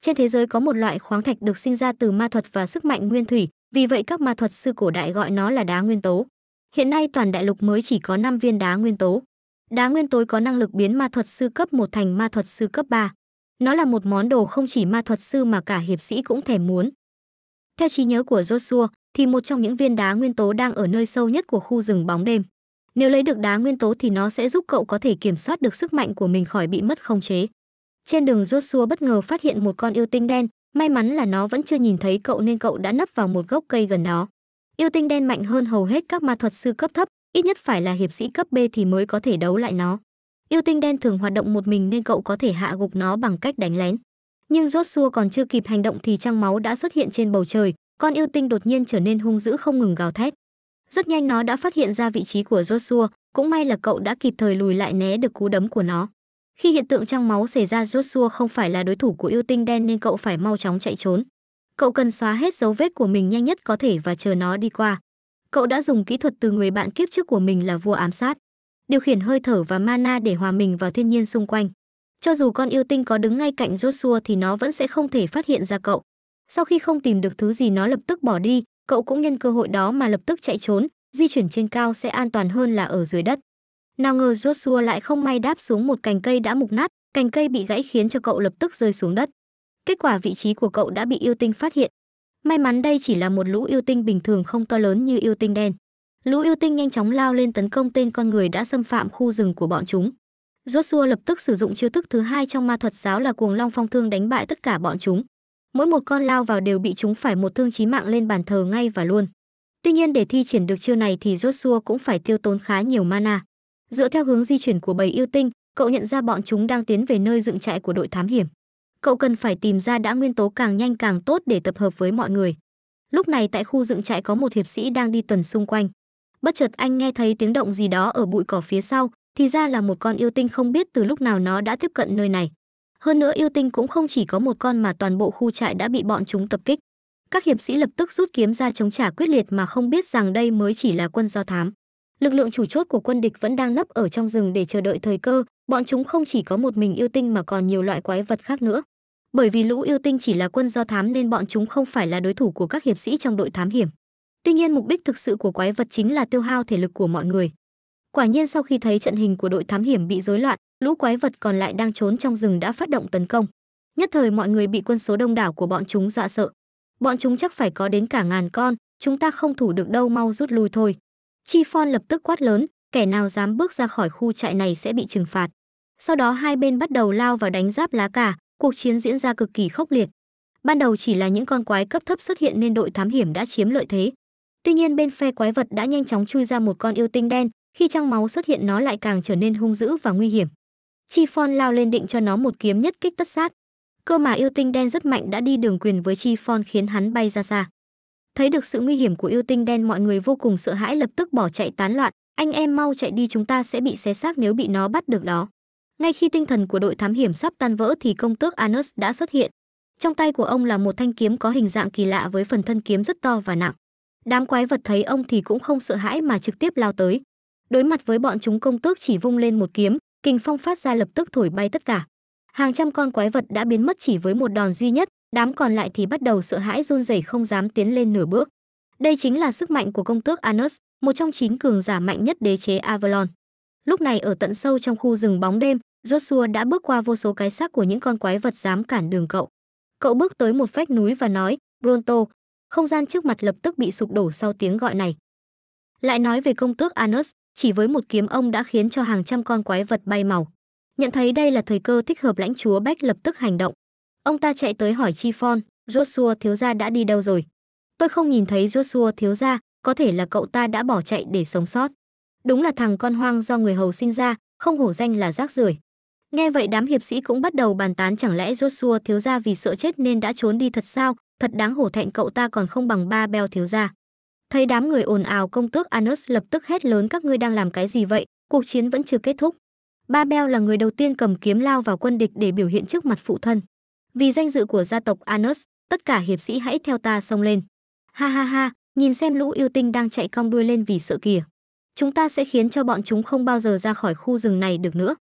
Trên thế giới có một loại khoáng thạch được sinh ra từ ma thuật và sức mạnh nguyên thủy, vì vậy các ma thuật sư cổ đại gọi nó là đá nguyên tố. Hiện nay toàn đại lục mới chỉ có 5 viên đá nguyên tố. Đá nguyên tố có năng lực biến ma thuật sư cấp 1 thành ma thuật sư cấp 3. Nó là một món đồ không chỉ ma thuật sư mà cả hiệp sĩ cũng thèm muốn. Theo trí nhớ của Joshua, thì một trong những viên đá nguyên tố đang ở nơi sâu nhất của khu rừng bóng đêm. Nếu lấy được đá nguyên tố thì nó sẽ giúp cậu có thể kiểm soát được sức mạnh của mình khỏi bị mất khống chế. Trên đường Joshua bất ngờ phát hiện một con yêu tinh đen, May mắn là nó vẫn chưa nhìn thấy cậu nên cậu đã nấp vào một gốc cây gần đó. Yêu tinh đen mạnh hơn hầu hết các ma thuật sư cấp thấp, ít nhất phải là hiệp sĩ cấp B thì mới có thể đấu lại nó. Yêu tinh đen thường hoạt động một mình nên cậu có thể hạ gục nó bằng cách đánh lén. Nhưng Joshua còn chưa kịp hành động thì trăng máu đã xuất hiện trên bầu trời, con yêu tinh đột nhiên trở nên hung dữ không ngừng gào thét. Rất nhanh nó đã phát hiện ra vị trí của Joshua, cũng may là cậu đã kịp thời lùi lại né được cú đấm của nó. Khi hiện tượng trăng máu xảy ra Joshua không phải là đối thủ của yêu tinh đen nên cậu phải mau chóng chạy trốn. Cậu cần xóa hết dấu vết của mình nhanh nhất có thể và chờ nó đi qua. Cậu đã dùng kỹ thuật từ người bạn kiếp trước của mình là vua ám sát, điều khiển hơi thở và mana để hòa mình vào thiên nhiên xung quanh. Cho dù con yêu tinh có đứng ngay cạnh Joshua thì nó vẫn sẽ không thể phát hiện ra cậu. Sau khi không tìm được thứ gì nó lập tức bỏ đi, cậu cũng nhân cơ hội đó mà lập tức chạy trốn, di chuyển trên cao sẽ an toàn hơn là ở dưới đất. Nào ngờ Joshua lại không may đáp xuống một cành cây đã mục nát, cành cây bị gãy khiến cho cậu lập tức rơi xuống đất. Kết quả vị trí của cậu đã bị yêu tinh phát hiện. May mắn đây chỉ là một lũ yêu tinh bình thường không to lớn như yêu tinh đen. Lũ yêu tinh nhanh chóng lao lên tấn công tên con người đã xâm phạm khu rừng của bọn chúng. Joshua lập tức sử dụng chiêu thức thứ hai trong ma thuật giáo là cuồng long phong thương đánh bại tất cả bọn chúng. Mỗi một con lao vào đều bị chúng phải một thương chí mạng lên bàn thờ ngay và luôn. Tuy nhiên để thi triển được chiêu này thì Joshua cũng phải tiêu tốn khá nhiều mana dựa theo hướng di chuyển của bầy yêu tinh cậu nhận ra bọn chúng đang tiến về nơi dựng trại của đội thám hiểm cậu cần phải tìm ra đã nguyên tố càng nhanh càng tốt để tập hợp với mọi người lúc này tại khu dựng trại có một hiệp sĩ đang đi tuần xung quanh bất chợt anh nghe thấy tiếng động gì đó ở bụi cỏ phía sau thì ra là một con yêu tinh không biết từ lúc nào nó đã tiếp cận nơi này hơn nữa yêu tinh cũng không chỉ có một con mà toàn bộ khu trại đã bị bọn chúng tập kích các hiệp sĩ lập tức rút kiếm ra chống trả quyết liệt mà không biết rằng đây mới chỉ là quân do thám lực lượng chủ chốt của quân địch vẫn đang nấp ở trong rừng để chờ đợi thời cơ, bọn chúng không chỉ có một mình yêu tinh mà còn nhiều loại quái vật khác nữa. Bởi vì lũ yêu tinh chỉ là quân do thám nên bọn chúng không phải là đối thủ của các hiệp sĩ trong đội thám hiểm. Tuy nhiên mục đích thực sự của quái vật chính là tiêu hao thể lực của mọi người. Quả nhiên sau khi thấy trận hình của đội thám hiểm bị rối loạn, lũ quái vật còn lại đang trốn trong rừng đã phát động tấn công. Nhất thời mọi người bị quân số đông đảo của bọn chúng dọa sợ. Bọn chúng chắc phải có đến cả ngàn con, chúng ta không thủ được đâu mau rút lui thôi. Chi Phon lập tức quát lớn, kẻ nào dám bước ra khỏi khu trại này sẽ bị trừng phạt. Sau đó hai bên bắt đầu lao vào đánh giáp lá cả, cuộc chiến diễn ra cực kỳ khốc liệt. Ban đầu chỉ là những con quái cấp thấp xuất hiện nên đội thám hiểm đã chiếm lợi thế. Tuy nhiên bên phe quái vật đã nhanh chóng chui ra một con yêu tinh đen, khi trăng máu xuất hiện nó lại càng trở nên hung dữ và nguy hiểm. Chi Phon lao lên định cho nó một kiếm nhất kích tất sát. Cơ mà yêu tinh đen rất mạnh đã đi đường quyền với Chi Phon khiến hắn bay ra xa. Thấy được sự nguy hiểm của yêu tinh đen mọi người vô cùng sợ hãi lập tức bỏ chạy tán loạn, anh em mau chạy đi chúng ta sẽ bị xé xác nếu bị nó bắt được đó. Ngay khi tinh thần của đội thám hiểm sắp tan vỡ thì công tước Anus đã xuất hiện. Trong tay của ông là một thanh kiếm có hình dạng kỳ lạ với phần thân kiếm rất to và nặng. Đám quái vật thấy ông thì cũng không sợ hãi mà trực tiếp lao tới. Đối mặt với bọn chúng công tước chỉ vung lên một kiếm, kình phong phát ra lập tức thổi bay tất cả. Hàng trăm con quái vật đã biến mất chỉ với một đòn duy nhất, đám còn lại thì bắt đầu sợ hãi run rẩy không dám tiến lên nửa bước. Đây chính là sức mạnh của công tước Anus, một trong chín cường giả mạnh nhất đế chế Avalon. Lúc này ở tận sâu trong khu rừng bóng đêm, Joshua đã bước qua vô số cái xác của những con quái vật dám cản đường cậu. Cậu bước tới một vách núi và nói, Bronto, không gian trước mặt lập tức bị sụp đổ sau tiếng gọi này. Lại nói về công tước Anus, chỉ với một kiếm ông đã khiến cho hàng trăm con quái vật bay màu. Nhận thấy đây là thời cơ thích hợp lãnh chúa Beck lập tức hành động. Ông ta chạy tới hỏi Chi Phon, Joshua thiếu gia đã đi đâu rồi? Tôi không nhìn thấy Joshua thiếu gia, có thể là cậu ta đã bỏ chạy để sống sót. Đúng là thằng con hoang do người hầu sinh ra, không hổ danh là rác rưởi. Nghe vậy đám hiệp sĩ cũng bắt đầu bàn tán chẳng lẽ Joshua thiếu gia vì sợ chết nên đã trốn đi thật sao, thật đáng hổ thẹn cậu ta còn không bằng ba beo thiếu gia. Thấy đám người ồn ào công tước Anus lập tức hét lớn các ngươi đang làm cái gì vậy, cuộc chiến vẫn chưa kết thúc. Ba beo là người đầu tiên cầm kiếm lao vào quân địch để biểu hiện trước mặt phụ thân vì danh dự của gia tộc Anus, tất cả hiệp sĩ hãy theo ta xông lên. Ha ha ha, nhìn xem lũ yêu tinh đang chạy cong đuôi lên vì sợ kìa. Chúng ta sẽ khiến cho bọn chúng không bao giờ ra khỏi khu rừng này được nữa.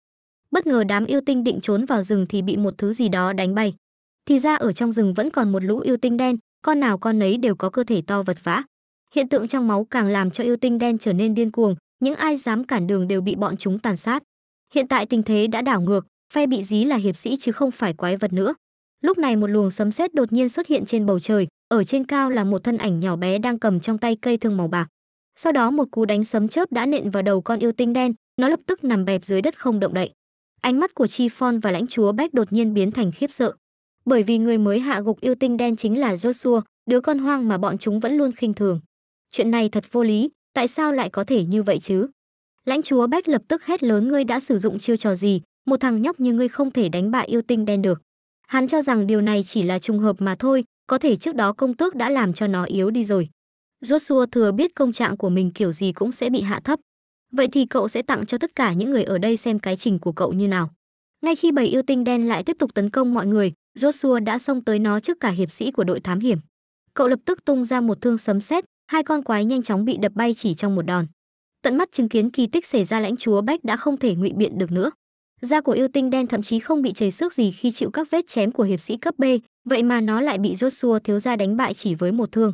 Bất ngờ đám yêu tinh định trốn vào rừng thì bị một thứ gì đó đánh bay. Thì ra ở trong rừng vẫn còn một lũ yêu tinh đen, con nào con nấy đều có cơ thể to vật vã. Hiện tượng trong máu càng làm cho yêu tinh đen trở nên điên cuồng, những ai dám cản đường đều bị bọn chúng tàn sát. Hiện tại tình thế đã đảo ngược, phe bị dí là hiệp sĩ chứ không phải quái vật nữa. Lúc này một luồng sấm sét đột nhiên xuất hiện trên bầu trời, ở trên cao là một thân ảnh nhỏ bé đang cầm trong tay cây thương màu bạc. Sau đó một cú đánh sấm chớp đã nện vào đầu con yêu tinh đen, nó lập tức nằm bẹp dưới đất không động đậy. Ánh mắt của Chi Phon và lãnh chúa Beck đột nhiên biến thành khiếp sợ, bởi vì người mới hạ gục yêu tinh đen chính là Joshua, đứa con hoang mà bọn chúng vẫn luôn khinh thường. Chuyện này thật vô lý, tại sao lại có thể như vậy chứ? Lãnh chúa Beck lập tức hét lớn ngươi đã sử dụng chiêu trò gì, một thằng nhóc như ngươi không thể đánh bại yêu tinh đen được. Hắn cho rằng điều này chỉ là trùng hợp mà thôi, có thể trước đó công tước đã làm cho nó yếu đi rồi. Joshua thừa biết công trạng của mình kiểu gì cũng sẽ bị hạ thấp. Vậy thì cậu sẽ tặng cho tất cả những người ở đây xem cái trình của cậu như nào. Ngay khi bầy yêu tinh đen lại tiếp tục tấn công mọi người, Joshua đã xông tới nó trước cả hiệp sĩ của đội thám hiểm. Cậu lập tức tung ra một thương sấm sét, hai con quái nhanh chóng bị đập bay chỉ trong một đòn. Tận mắt chứng kiến kỳ tích xảy ra lãnh chúa Beck đã không thể ngụy biện được nữa. Da của yêu tinh đen thậm chí không bị chảy xước gì khi chịu các vết chém của hiệp sĩ cấp B, vậy mà nó lại bị Joshua thiếu gia đánh bại chỉ với một thương.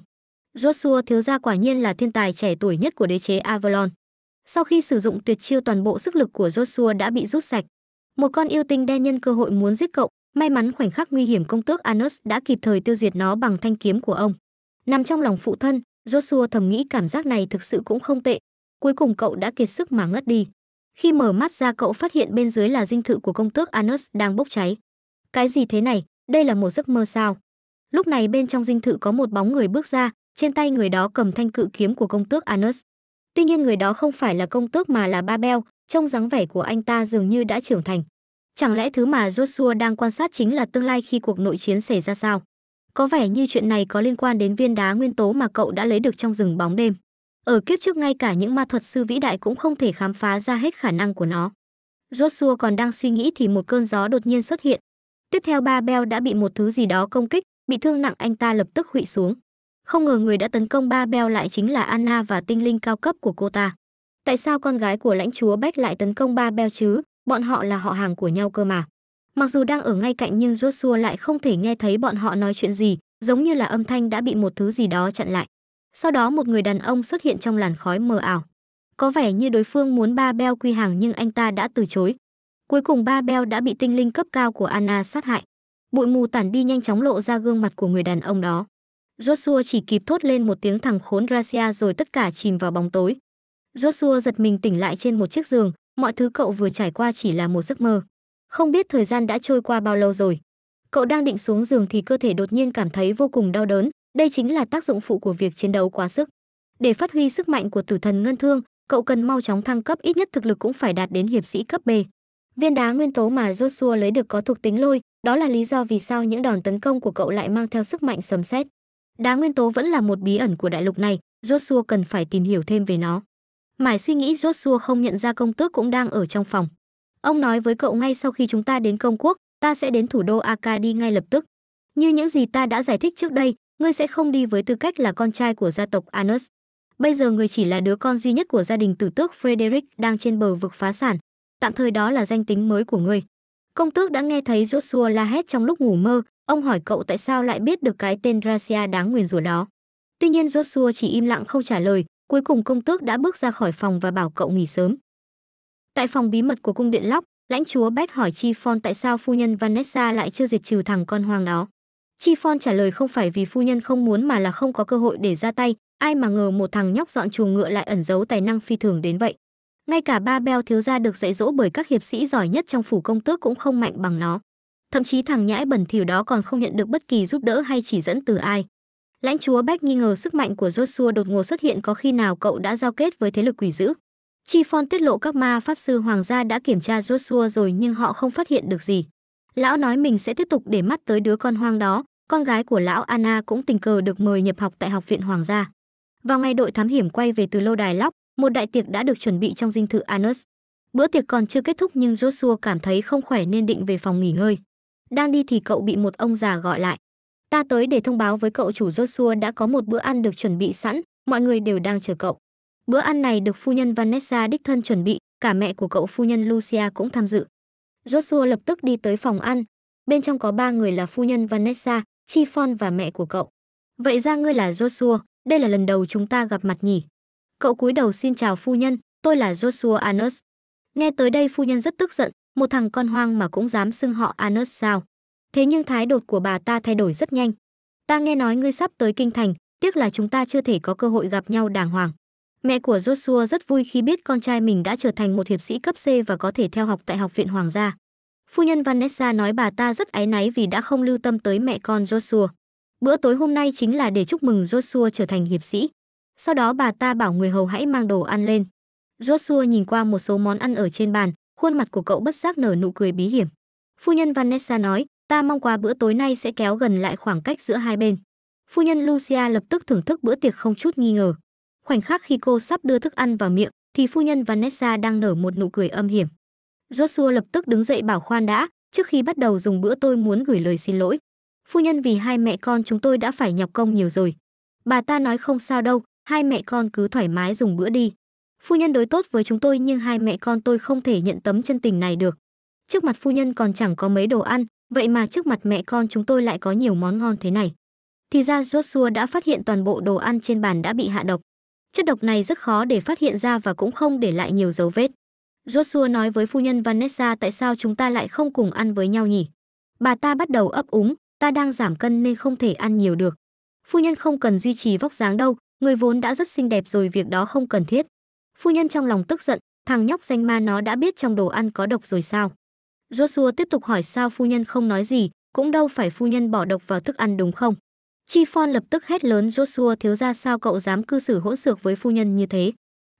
Joshua thiếu gia quả nhiên là thiên tài trẻ tuổi nhất của đế chế Avalon. Sau khi sử dụng tuyệt chiêu toàn bộ sức lực của Joshua đã bị rút sạch. Một con yêu tinh đen nhân cơ hội muốn giết cậu, may mắn khoảnh khắc nguy hiểm công tước Anus đã kịp thời tiêu diệt nó bằng thanh kiếm của ông. Nằm trong lòng phụ thân, Joshua thầm nghĩ cảm giác này thực sự cũng không tệ. Cuối cùng cậu đã kiệt sức mà ngất đi. Khi mở mắt ra cậu phát hiện bên dưới là dinh thự của công tước Anus đang bốc cháy. Cái gì thế này, đây là một giấc mơ sao? Lúc này bên trong dinh thự có một bóng người bước ra, trên tay người đó cầm thanh cự kiếm của công tước Anus. Tuy nhiên người đó không phải là công tước mà là Babel, trông dáng vẻ của anh ta dường như đã trưởng thành. Chẳng lẽ thứ mà Joshua đang quan sát chính là tương lai khi cuộc nội chiến xảy ra sao? Có vẻ như chuyện này có liên quan đến viên đá nguyên tố mà cậu đã lấy được trong rừng bóng đêm. Ở kiếp trước ngay cả những ma thuật sư vĩ đại cũng không thể khám phá ra hết khả năng của nó. Joshua còn đang suy nghĩ thì một cơn gió đột nhiên xuất hiện. Tiếp theo ba Bell đã bị một thứ gì đó công kích, bị thương nặng anh ta lập tức hụy xuống. Không ngờ người đã tấn công ba Bell lại chính là Anna và tinh linh cao cấp của cô ta. Tại sao con gái của lãnh chúa Beck lại tấn công ba Bell chứ? Bọn họ là họ hàng của nhau cơ mà. Mặc dù đang ở ngay cạnh nhưng Joshua lại không thể nghe thấy bọn họ nói chuyện gì, giống như là âm thanh đã bị một thứ gì đó chặn lại. Sau đó một người đàn ông xuất hiện trong làn khói mờ ảo. Có vẻ như đối phương muốn ba Bell quy hàng nhưng anh ta đã từ chối. Cuối cùng ba Bell đã bị tinh linh cấp cao của Anna sát hại. Bụi mù tản đi nhanh chóng lộ ra gương mặt của người đàn ông đó. Joshua chỉ kịp thốt lên một tiếng thằng khốn Gracia rồi tất cả chìm vào bóng tối. Joshua giật mình tỉnh lại trên một chiếc giường, mọi thứ cậu vừa trải qua chỉ là một giấc mơ. Không biết thời gian đã trôi qua bao lâu rồi. Cậu đang định xuống giường thì cơ thể đột nhiên cảm thấy vô cùng đau đớn, đây chính là tác dụng phụ của việc chiến đấu quá sức. Để phát huy sức mạnh của tử thần ngân thương, cậu cần mau chóng thăng cấp ít nhất thực lực cũng phải đạt đến hiệp sĩ cấp B. Viên đá nguyên tố mà Joshua lấy được có thuộc tính lôi, đó là lý do vì sao những đòn tấn công của cậu lại mang theo sức mạnh sấm sét. Đá nguyên tố vẫn là một bí ẩn của đại lục này, Joshua cần phải tìm hiểu thêm về nó. Mải suy nghĩ Joshua không nhận ra công tước cũng đang ở trong phòng. Ông nói với cậu ngay sau khi chúng ta đến công quốc, ta sẽ đến thủ đô Akadi ngay lập tức. Như những gì ta đã giải thích trước đây, ngươi sẽ không đi với tư cách là con trai của gia tộc Anus. Bây giờ ngươi chỉ là đứa con duy nhất của gia đình tử tước Frederick đang trên bờ vực phá sản. Tạm thời đó là danh tính mới của ngươi. Công tước đã nghe thấy Joshua la hét trong lúc ngủ mơ, ông hỏi cậu tại sao lại biết được cái tên Gracia đáng nguyền rủa đó. Tuy nhiên Joshua chỉ im lặng không trả lời, cuối cùng công tước đã bước ra khỏi phòng và bảo cậu nghỉ sớm. Tại phòng bí mật của cung điện Locke, lãnh chúa Beck hỏi Chi Fon tại sao phu nhân Vanessa lại chưa diệt trừ thằng con hoang đó. Chi Phong trả lời không phải vì phu nhân không muốn mà là không có cơ hội để ra tay, ai mà ngờ một thằng nhóc dọn chuồng ngựa lại ẩn giấu tài năng phi thường đến vậy. Ngay cả ba Beo thiếu gia được dạy dỗ bởi các hiệp sĩ giỏi nhất trong phủ công tước cũng không mạnh bằng nó. Thậm chí thằng nhãi bẩn thỉu đó còn không nhận được bất kỳ giúp đỡ hay chỉ dẫn từ ai. Lãnh chúa Beck nghi ngờ sức mạnh của Joshua đột ngột xuất hiện có khi nào cậu đã giao kết với thế lực quỷ dữ. Chi Phong tiết lộ các ma pháp sư hoàng gia đã kiểm tra Joshua rồi nhưng họ không phát hiện được gì. Lão nói mình sẽ tiếp tục để mắt tới đứa con hoang đó, con gái của lão Anna cũng tình cờ được mời nhập học tại Học viện Hoàng gia. Vào ngày đội thám hiểm quay về từ lâu đài Lóc, một đại tiệc đã được chuẩn bị trong dinh thự Anus. Bữa tiệc còn chưa kết thúc nhưng Joshua cảm thấy không khỏe nên định về phòng nghỉ ngơi. Đang đi thì cậu bị một ông già gọi lại. Ta tới để thông báo với cậu chủ Joshua đã có một bữa ăn được chuẩn bị sẵn, mọi người đều đang chờ cậu. Bữa ăn này được phu nhân Vanessa đích thân chuẩn bị, cả mẹ của cậu phu nhân Lucia cũng tham dự. Joshua lập tức đi tới phòng ăn. Bên trong có ba người là phu nhân Vanessa, Chi và mẹ của cậu. Vậy ra ngươi là Joshua, đây là lần đầu chúng ta gặp mặt nhỉ. Cậu cúi đầu xin chào phu nhân, tôi là Joshua Anus. Nghe tới đây phu nhân rất tức giận, một thằng con hoang mà cũng dám xưng họ Anus sao. Thế nhưng thái độ của bà ta thay đổi rất nhanh. Ta nghe nói ngươi sắp tới kinh thành, tiếc là chúng ta chưa thể có cơ hội gặp nhau đàng hoàng. Mẹ của Joshua rất vui khi biết con trai mình đã trở thành một hiệp sĩ cấp C và có thể theo học tại học viện hoàng gia. Phu nhân Vanessa nói bà ta rất áy náy vì đã không lưu tâm tới mẹ con Joshua. Bữa tối hôm nay chính là để chúc mừng Joshua trở thành hiệp sĩ. Sau đó bà ta bảo người hầu hãy mang đồ ăn lên. Joshua nhìn qua một số món ăn ở trên bàn, khuôn mặt của cậu bất giác nở nụ cười bí hiểm. Phu nhân Vanessa nói, ta mong qua bữa tối nay sẽ kéo gần lại khoảng cách giữa hai bên. Phu nhân Lucia lập tức thưởng thức bữa tiệc không chút nghi ngờ. Khoảnh khắc khi cô sắp đưa thức ăn vào miệng, thì phu nhân Vanessa đang nở một nụ cười âm hiểm. Joshua lập tức đứng dậy bảo khoan đã, trước khi bắt đầu dùng bữa tôi muốn gửi lời xin lỗi. Phu nhân vì hai mẹ con chúng tôi đã phải nhọc công nhiều rồi. Bà ta nói không sao đâu, hai mẹ con cứ thoải mái dùng bữa đi. Phu nhân đối tốt với chúng tôi nhưng hai mẹ con tôi không thể nhận tấm chân tình này được. Trước mặt phu nhân còn chẳng có mấy đồ ăn, vậy mà trước mặt mẹ con chúng tôi lại có nhiều món ngon thế này. Thì ra Joshua đã phát hiện toàn bộ đồ ăn trên bàn đã bị hạ độc. Chất độc này rất khó để phát hiện ra và cũng không để lại nhiều dấu vết. Joshua nói với phu nhân Vanessa tại sao chúng ta lại không cùng ăn với nhau nhỉ? Bà ta bắt đầu ấp úng, ta đang giảm cân nên không thể ăn nhiều được. Phu nhân không cần duy trì vóc dáng đâu, người vốn đã rất xinh đẹp rồi việc đó không cần thiết. Phu nhân trong lòng tức giận, thằng nhóc danh ma nó đã biết trong đồ ăn có độc rồi sao. Joshua tiếp tục hỏi sao phu nhân không nói gì, cũng đâu phải phu nhân bỏ độc vào thức ăn đúng không. Chi Phon lập tức hét lớn Joshua thiếu ra sao cậu dám cư xử hỗn xược với phu nhân như thế.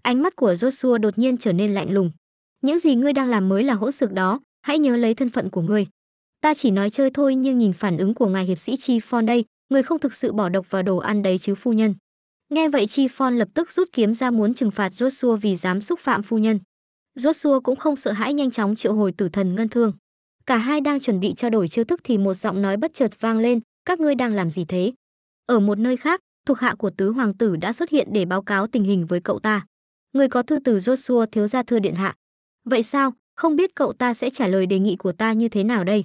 Ánh mắt của Joshua đột nhiên trở nên lạnh lùng những gì ngươi đang làm mới là hỗn xược đó hãy nhớ lấy thân phận của ngươi ta chỉ nói chơi thôi nhưng nhìn phản ứng của ngài hiệp sĩ chi phon đây người không thực sự bỏ độc vào đồ ăn đấy chứ phu nhân nghe vậy chi phon lập tức rút kiếm ra muốn trừng phạt joshua vì dám xúc phạm phu nhân joshua cũng không sợ hãi nhanh chóng triệu hồi tử thần ngân thương cả hai đang chuẩn bị trao đổi chiêu thức thì một giọng nói bất chợt vang lên các ngươi đang làm gì thế ở một nơi khác thuộc hạ của tứ hoàng tử đã xuất hiện để báo cáo tình hình với cậu ta người có thư từ joshua thiếu gia thưa điện hạ Vậy sao, không biết cậu ta sẽ trả lời đề nghị của ta như thế nào đây?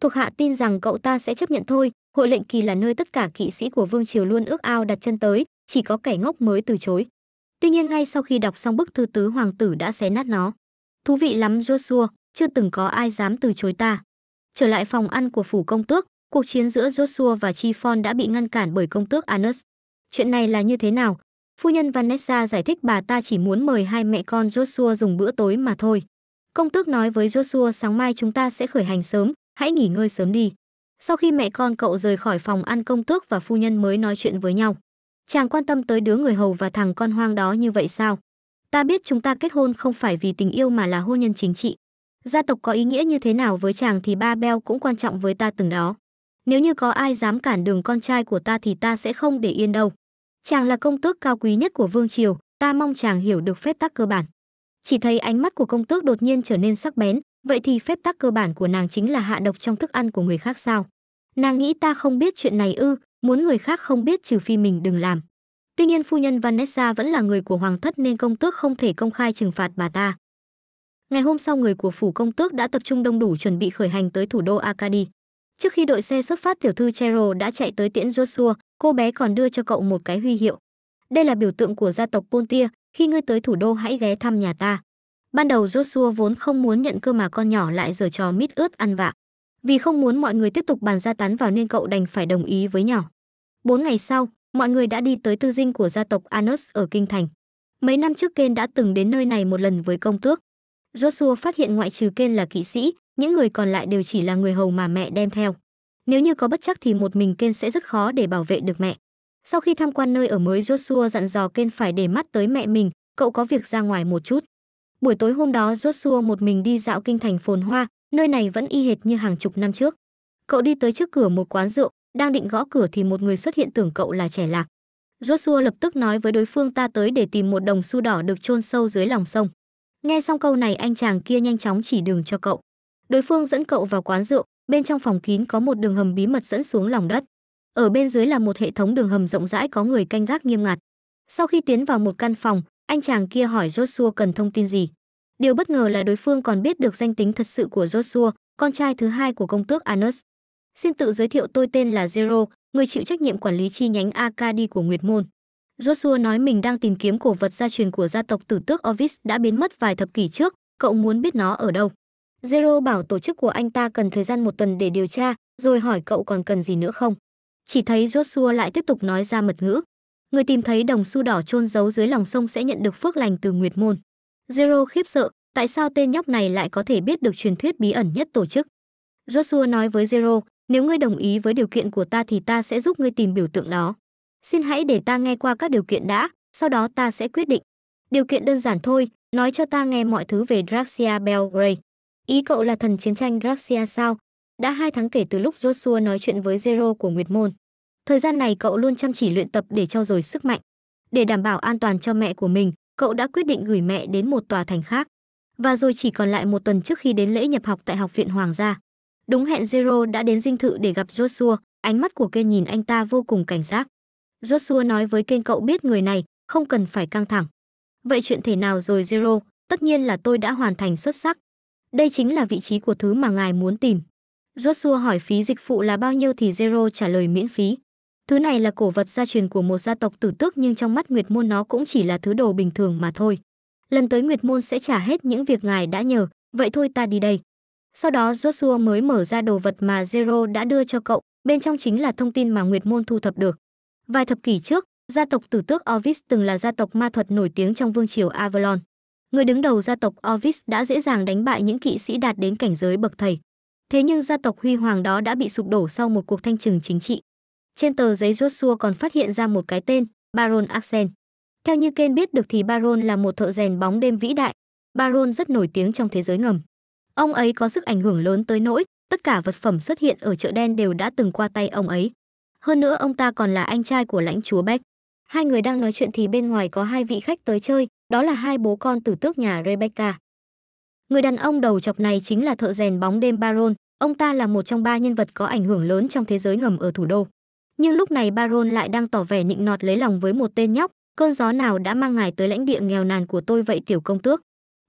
Thuộc hạ tin rằng cậu ta sẽ chấp nhận thôi, hội lệnh kỳ là nơi tất cả kỵ sĩ của vương triều luôn ước ao đặt chân tới, chỉ có kẻ ngốc mới từ chối. Tuy nhiên ngay sau khi đọc xong bức thư tứ hoàng tử đã xé nát nó. Thú vị lắm Joshua, chưa từng có ai dám từ chối ta. Trở lại phòng ăn của phủ công tước, cuộc chiến giữa Joshua và Chiffon đã bị ngăn cản bởi công tước Anus. Chuyện này là như thế nào, Phu nhân Vanessa giải thích bà ta chỉ muốn mời hai mẹ con Joshua dùng bữa tối mà thôi. Công tước nói với Joshua sáng mai chúng ta sẽ khởi hành sớm, hãy nghỉ ngơi sớm đi. Sau khi mẹ con cậu rời khỏi phòng ăn công tước và phu nhân mới nói chuyện với nhau. Chàng quan tâm tới đứa người hầu và thằng con hoang đó như vậy sao? Ta biết chúng ta kết hôn không phải vì tình yêu mà là hôn nhân chính trị. Gia tộc có ý nghĩa như thế nào với chàng thì ba Bell cũng quan trọng với ta từng đó. Nếu như có ai dám cản đường con trai của ta thì ta sẽ không để yên đâu. Chàng là công tước cao quý nhất của vương triều, ta mong chàng hiểu được phép tắc cơ bản. Chỉ thấy ánh mắt của công tước đột nhiên trở nên sắc bén, vậy thì phép tắc cơ bản của nàng chính là hạ độc trong thức ăn của người khác sao? Nàng nghĩ ta không biết chuyện này ư, muốn người khác không biết trừ phi mình đừng làm. Tuy nhiên phu nhân Vanessa vẫn là người của hoàng thất nên công tước không thể công khai trừng phạt bà ta. Ngày hôm sau người của phủ công tước đã tập trung đông đủ chuẩn bị khởi hành tới thủ đô Akadi. Trước khi đội xe xuất phát tiểu thư Chero đã chạy tới tiễn Joshua, Cô bé còn đưa cho cậu một cái huy hiệu. Đây là biểu tượng của gia tộc Pontia, khi ngươi tới thủ đô hãy ghé thăm nhà ta. Ban đầu Joshua vốn không muốn nhận cơ mà con nhỏ lại giở trò mít ướt ăn vạ. Vì không muốn mọi người tiếp tục bàn ra tán vào nên cậu đành phải đồng ý với nhỏ. Bốn ngày sau, mọi người đã đi tới tư dinh của gia tộc Anus ở Kinh Thành. Mấy năm trước Ken đã từng đến nơi này một lần với công tước. Joshua phát hiện ngoại trừ Ken là kỵ sĩ, những người còn lại đều chỉ là người hầu mà mẹ đem theo. Nếu như có bất chắc thì một mình Ken sẽ rất khó để bảo vệ được mẹ. Sau khi tham quan nơi ở mới Joshua dặn dò Ken phải để mắt tới mẹ mình, cậu có việc ra ngoài một chút. Buổi tối hôm đó Joshua một mình đi dạo kinh thành phồn hoa, nơi này vẫn y hệt như hàng chục năm trước. Cậu đi tới trước cửa một quán rượu, đang định gõ cửa thì một người xuất hiện tưởng cậu là trẻ lạc. Joshua lập tức nói với đối phương ta tới để tìm một đồng xu đỏ được chôn sâu dưới lòng sông. Nghe xong câu này anh chàng kia nhanh chóng chỉ đường cho cậu. Đối phương dẫn cậu vào quán rượu, Bên trong phòng kín có một đường hầm bí mật dẫn xuống lòng đất. Ở bên dưới là một hệ thống đường hầm rộng rãi có người canh gác nghiêm ngặt. Sau khi tiến vào một căn phòng, anh chàng kia hỏi Joshua cần thông tin gì. Điều bất ngờ là đối phương còn biết được danh tính thật sự của Joshua, con trai thứ hai của công tước Anus. Xin tự giới thiệu tôi tên là Zero, người chịu trách nhiệm quản lý chi nhánh Akadi của Nguyệt Môn. Joshua nói mình đang tìm kiếm cổ vật gia truyền của gia tộc tử tước Ovis đã biến mất vài thập kỷ trước, cậu muốn biết nó ở đâu. Zero bảo tổ chức của anh ta cần thời gian một tuần để điều tra, rồi hỏi cậu còn cần gì nữa không. Chỉ thấy Joshua lại tiếp tục nói ra mật ngữ. Người tìm thấy đồng xu đỏ chôn giấu dưới lòng sông sẽ nhận được phước lành từ Nguyệt Môn. Zero khiếp sợ, tại sao tên nhóc này lại có thể biết được truyền thuyết bí ẩn nhất tổ chức. Joshua nói với Zero, nếu ngươi đồng ý với điều kiện của ta thì ta sẽ giúp ngươi tìm biểu tượng đó. Xin hãy để ta nghe qua các điều kiện đã, sau đó ta sẽ quyết định. Điều kiện đơn giản thôi, nói cho ta nghe mọi thứ về Draxia Belgrade. Ý cậu là thần chiến tranh Raxia sao? Đã hai tháng kể từ lúc Joshua nói chuyện với Zero của Nguyệt Môn. Thời gian này cậu luôn chăm chỉ luyện tập để trau dồi sức mạnh. Để đảm bảo an toàn cho mẹ của mình, cậu đã quyết định gửi mẹ đến một tòa thành khác. Và rồi chỉ còn lại một tuần trước khi đến lễ nhập học tại Học viện Hoàng gia. Đúng hẹn Zero đã đến dinh thự để gặp Joshua, ánh mắt của Ken nhìn anh ta vô cùng cảnh giác. Joshua nói với Ken cậu biết người này, không cần phải căng thẳng. Vậy chuyện thể nào rồi Zero? Tất nhiên là tôi đã hoàn thành xuất sắc, đây chính là vị trí của thứ mà ngài muốn tìm. Joshua hỏi phí dịch vụ là bao nhiêu thì Zero trả lời miễn phí. Thứ này là cổ vật gia truyền của một gia tộc tử tước nhưng trong mắt Nguyệt Môn nó cũng chỉ là thứ đồ bình thường mà thôi. Lần tới Nguyệt Môn sẽ trả hết những việc ngài đã nhờ, vậy thôi ta đi đây. Sau đó Joshua mới mở ra đồ vật mà Zero đã đưa cho cậu, bên trong chính là thông tin mà Nguyệt Môn thu thập được. Vài thập kỷ trước, gia tộc tử tước Orvis từng là gia tộc ma thuật nổi tiếng trong vương triều Avalon người đứng đầu gia tộc Orvis đã dễ dàng đánh bại những kỵ sĩ đạt đến cảnh giới bậc thầy. Thế nhưng gia tộc huy hoàng đó đã bị sụp đổ sau một cuộc thanh trừng chính trị. Trên tờ giấy Joshua còn phát hiện ra một cái tên, Baron Axen. Theo như Ken biết được thì Baron là một thợ rèn bóng đêm vĩ đại. Baron rất nổi tiếng trong thế giới ngầm. Ông ấy có sức ảnh hưởng lớn tới nỗi tất cả vật phẩm xuất hiện ở chợ đen đều đã từng qua tay ông ấy. Hơn nữa ông ta còn là anh trai của lãnh chúa Beck. Hai người đang nói chuyện thì bên ngoài có hai vị khách tới chơi, đó là hai bố con tử tước nhà Rebecca. Người đàn ông đầu chọc này chính là thợ rèn bóng đêm Baron, ông ta là một trong ba nhân vật có ảnh hưởng lớn trong thế giới ngầm ở thủ đô. Nhưng lúc này Baron lại đang tỏ vẻ nịnh nọt lấy lòng với một tên nhóc, cơn gió nào đã mang ngài tới lãnh địa nghèo nàn của tôi vậy tiểu công tước.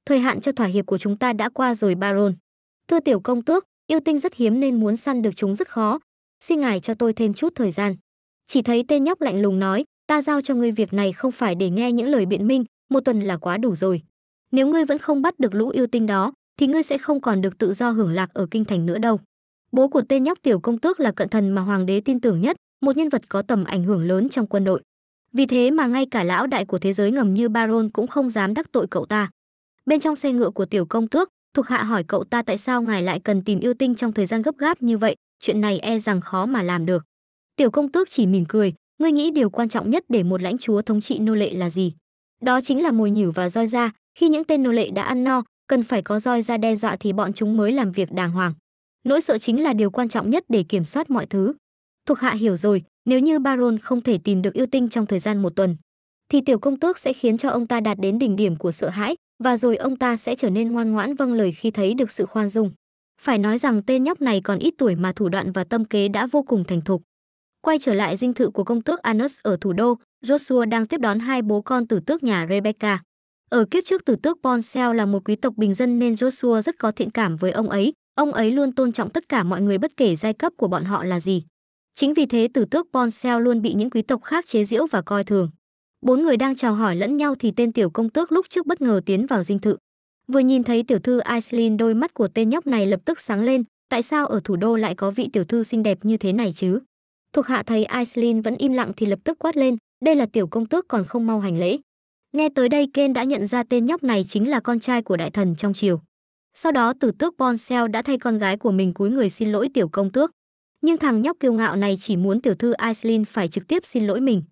Thời hạn cho thỏa hiệp của chúng ta đã qua rồi Baron. Thưa tiểu công tước, yêu tinh rất hiếm nên muốn săn được chúng rất khó. Xin ngài cho tôi thêm chút thời gian. Chỉ thấy tên nhóc lạnh lùng nói, ta giao cho ngươi việc này không phải để nghe những lời biện minh, một tuần là quá đủ rồi. Nếu ngươi vẫn không bắt được lũ yêu tinh đó, thì ngươi sẽ không còn được tự do hưởng lạc ở kinh thành nữa đâu. Bố của tên nhóc tiểu công tước là cận thần mà hoàng đế tin tưởng nhất, một nhân vật có tầm ảnh hưởng lớn trong quân đội. Vì thế mà ngay cả lão đại của thế giới ngầm như Baron cũng không dám đắc tội cậu ta. Bên trong xe ngựa của tiểu công tước, thuộc hạ hỏi cậu ta tại sao ngài lại cần tìm yêu tinh trong thời gian gấp gáp như vậy, chuyện này e rằng khó mà làm được. Tiểu công tước chỉ mỉm cười, ngươi nghĩ điều quan trọng nhất để một lãnh chúa thống trị nô lệ là gì? Đó chính là mùi nhử và roi da, khi những tên nô lệ đã ăn no, cần phải có roi da đe dọa thì bọn chúng mới làm việc đàng hoàng. Nỗi sợ chính là điều quan trọng nhất để kiểm soát mọi thứ. Thuộc hạ hiểu rồi, nếu như Baron không thể tìm được yêu tinh trong thời gian một tuần, thì tiểu công tước sẽ khiến cho ông ta đạt đến đỉnh điểm của sợ hãi, và rồi ông ta sẽ trở nên ngoan ngoãn vâng lời khi thấy được sự khoan dung. Phải nói rằng tên nhóc này còn ít tuổi mà thủ đoạn và tâm kế đã vô cùng thành thục. Quay trở lại dinh thự của công tước Anus ở thủ đô, Joshua đang tiếp đón hai bố con tử tước nhà Rebecca. Ở kiếp trước tử tước Ponsel là một quý tộc bình dân nên Joshua rất có thiện cảm với ông ấy. Ông ấy luôn tôn trọng tất cả mọi người bất kể giai cấp của bọn họ là gì. Chính vì thế tử tước Ponsel luôn bị những quý tộc khác chế giễu và coi thường. Bốn người đang chào hỏi lẫn nhau thì tên tiểu công tước lúc trước bất ngờ tiến vào dinh thự. Vừa nhìn thấy tiểu thư Aislinn đôi mắt của tên nhóc này lập tức sáng lên, tại sao ở thủ đô lại có vị tiểu thư xinh đẹp như thế này chứ? Thuộc hạ thấy Aislinn vẫn im lặng thì lập tức quát lên, đây là tiểu công tước còn không mau hành lễ nghe tới đây ken đã nhận ra tên nhóc này chính là con trai của đại thần trong triều sau đó tử tước bonsell đã thay con gái của mình cúi người xin lỗi tiểu công tước nhưng thằng nhóc kiêu ngạo này chỉ muốn tiểu thư Aislinn phải trực tiếp xin lỗi mình.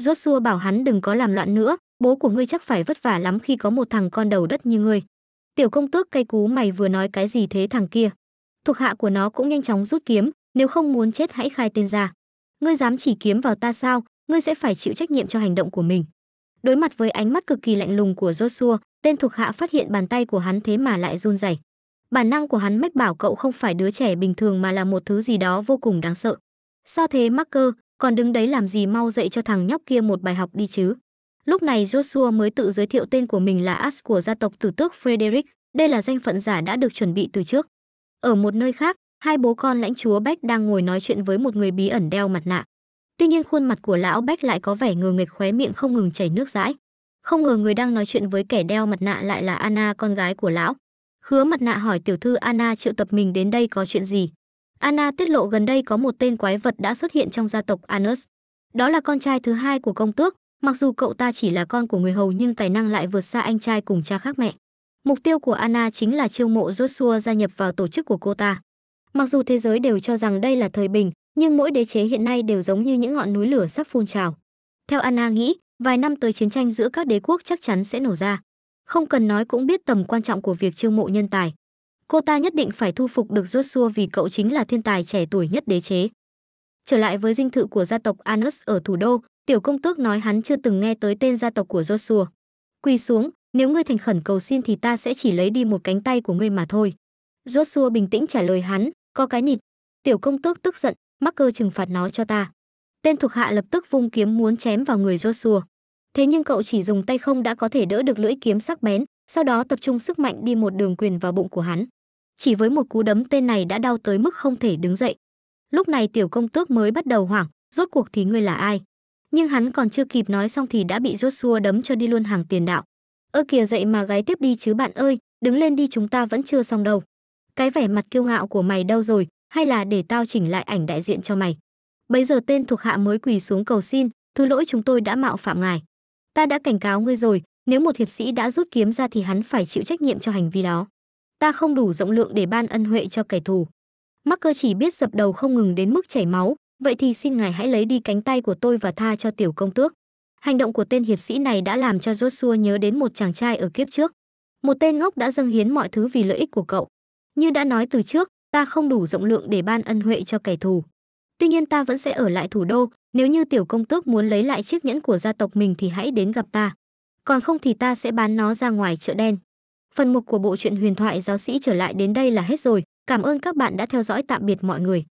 Joshua bảo hắn đừng có làm loạn nữa, bố của ngươi chắc phải vất vả lắm khi có một thằng con đầu đất như ngươi. Tiểu công tước cay cú mày vừa nói cái gì thế thằng kia. Thuộc hạ của nó cũng nhanh chóng rút kiếm, nếu không muốn chết hãy khai tên ra. Ngươi dám chỉ kiếm vào ta sao, ngươi sẽ phải chịu trách nhiệm cho hành động của mình đối mặt với ánh mắt cực kỳ lạnh lùng của joshua tên thuộc hạ phát hiện bàn tay của hắn thế mà lại run rẩy bản năng của hắn mách bảo cậu không phải đứa trẻ bình thường mà là một thứ gì đó vô cùng đáng sợ sao thế marker còn đứng đấy làm gì mau dạy cho thằng nhóc kia một bài học đi chứ lúc này joshua mới tự giới thiệu tên của mình là as của gia tộc tử tước frederick đây là danh phận giả đã được chuẩn bị từ trước ở một nơi khác hai bố con lãnh chúa beck đang ngồi nói chuyện với một người bí ẩn đeo mặt nạ Tuy nhiên khuôn mặt của lão Bách lại có vẻ ngờ nghịch khóe miệng không ngừng chảy nước dãi. Không ngờ người đang nói chuyện với kẻ đeo mặt nạ lại là Anna con gái của lão. Khứa mặt nạ hỏi tiểu thư Anna triệu tập mình đến đây có chuyện gì. Anna tiết lộ gần đây có một tên quái vật đã xuất hiện trong gia tộc Anus. Đó là con trai thứ hai của công tước, mặc dù cậu ta chỉ là con của người hầu nhưng tài năng lại vượt xa anh trai cùng cha khác mẹ. Mục tiêu của Anna chính là chiêu mộ Joshua gia nhập vào tổ chức của cô ta. Mặc dù thế giới đều cho rằng đây là thời bình, nhưng mỗi đế chế hiện nay đều giống như những ngọn núi lửa sắp phun trào. Theo Anna nghĩ, vài năm tới chiến tranh giữa các đế quốc chắc chắn sẽ nổ ra. Không cần nói cũng biết tầm quan trọng của việc chiêu mộ nhân tài. Cô ta nhất định phải thu phục được Joshua vì cậu chính là thiên tài trẻ tuổi nhất đế chế. Trở lại với dinh thự của gia tộc Anus ở thủ đô, tiểu công tước nói hắn chưa từng nghe tới tên gia tộc của Joshua. Quỳ xuống, nếu ngươi thành khẩn cầu xin thì ta sẽ chỉ lấy đi một cánh tay của ngươi mà thôi. Joshua bình tĩnh trả lời hắn, có cái nịt. Tiểu công tước tức giận, mắc cơ trừng phạt nó cho ta. Tên thuộc hạ lập tức vung kiếm muốn chém vào người Joshua. Thế nhưng cậu chỉ dùng tay không đã có thể đỡ được lưỡi kiếm sắc bén, sau đó tập trung sức mạnh đi một đường quyền vào bụng của hắn. Chỉ với một cú đấm tên này đã đau tới mức không thể đứng dậy. Lúc này tiểu công tước mới bắt đầu hoảng, rốt cuộc thì ngươi là ai? Nhưng hắn còn chưa kịp nói xong thì đã bị Joshua đấm cho đi luôn hàng tiền đạo. Ơ kìa dậy mà gái tiếp đi chứ bạn ơi, đứng lên đi chúng ta vẫn chưa xong đâu. Cái vẻ mặt kiêu ngạo của mày đâu rồi, hay là để tao chỉnh lại ảnh đại diện cho mày bấy giờ tên thuộc hạ mới quỳ xuống cầu xin thứ lỗi chúng tôi đã mạo phạm ngài ta đã cảnh cáo ngươi rồi nếu một hiệp sĩ đã rút kiếm ra thì hắn phải chịu trách nhiệm cho hành vi đó ta không đủ rộng lượng để ban ân huệ cho kẻ thù mắc cơ chỉ biết dập đầu không ngừng đến mức chảy máu vậy thì xin ngài hãy lấy đi cánh tay của tôi và tha cho tiểu công tước hành động của tên hiệp sĩ này đã làm cho joshua nhớ đến một chàng trai ở kiếp trước một tên ngốc đã dâng hiến mọi thứ vì lợi ích của cậu như đã nói từ trước ta không đủ rộng lượng để ban ân huệ cho kẻ thù. Tuy nhiên ta vẫn sẽ ở lại thủ đô, nếu như tiểu công tước muốn lấy lại chiếc nhẫn của gia tộc mình thì hãy đến gặp ta. Còn không thì ta sẽ bán nó ra ngoài chợ đen. Phần mục của bộ truyện huyền thoại giáo sĩ trở lại đến đây là hết rồi. Cảm ơn các bạn đã theo dõi tạm biệt mọi người.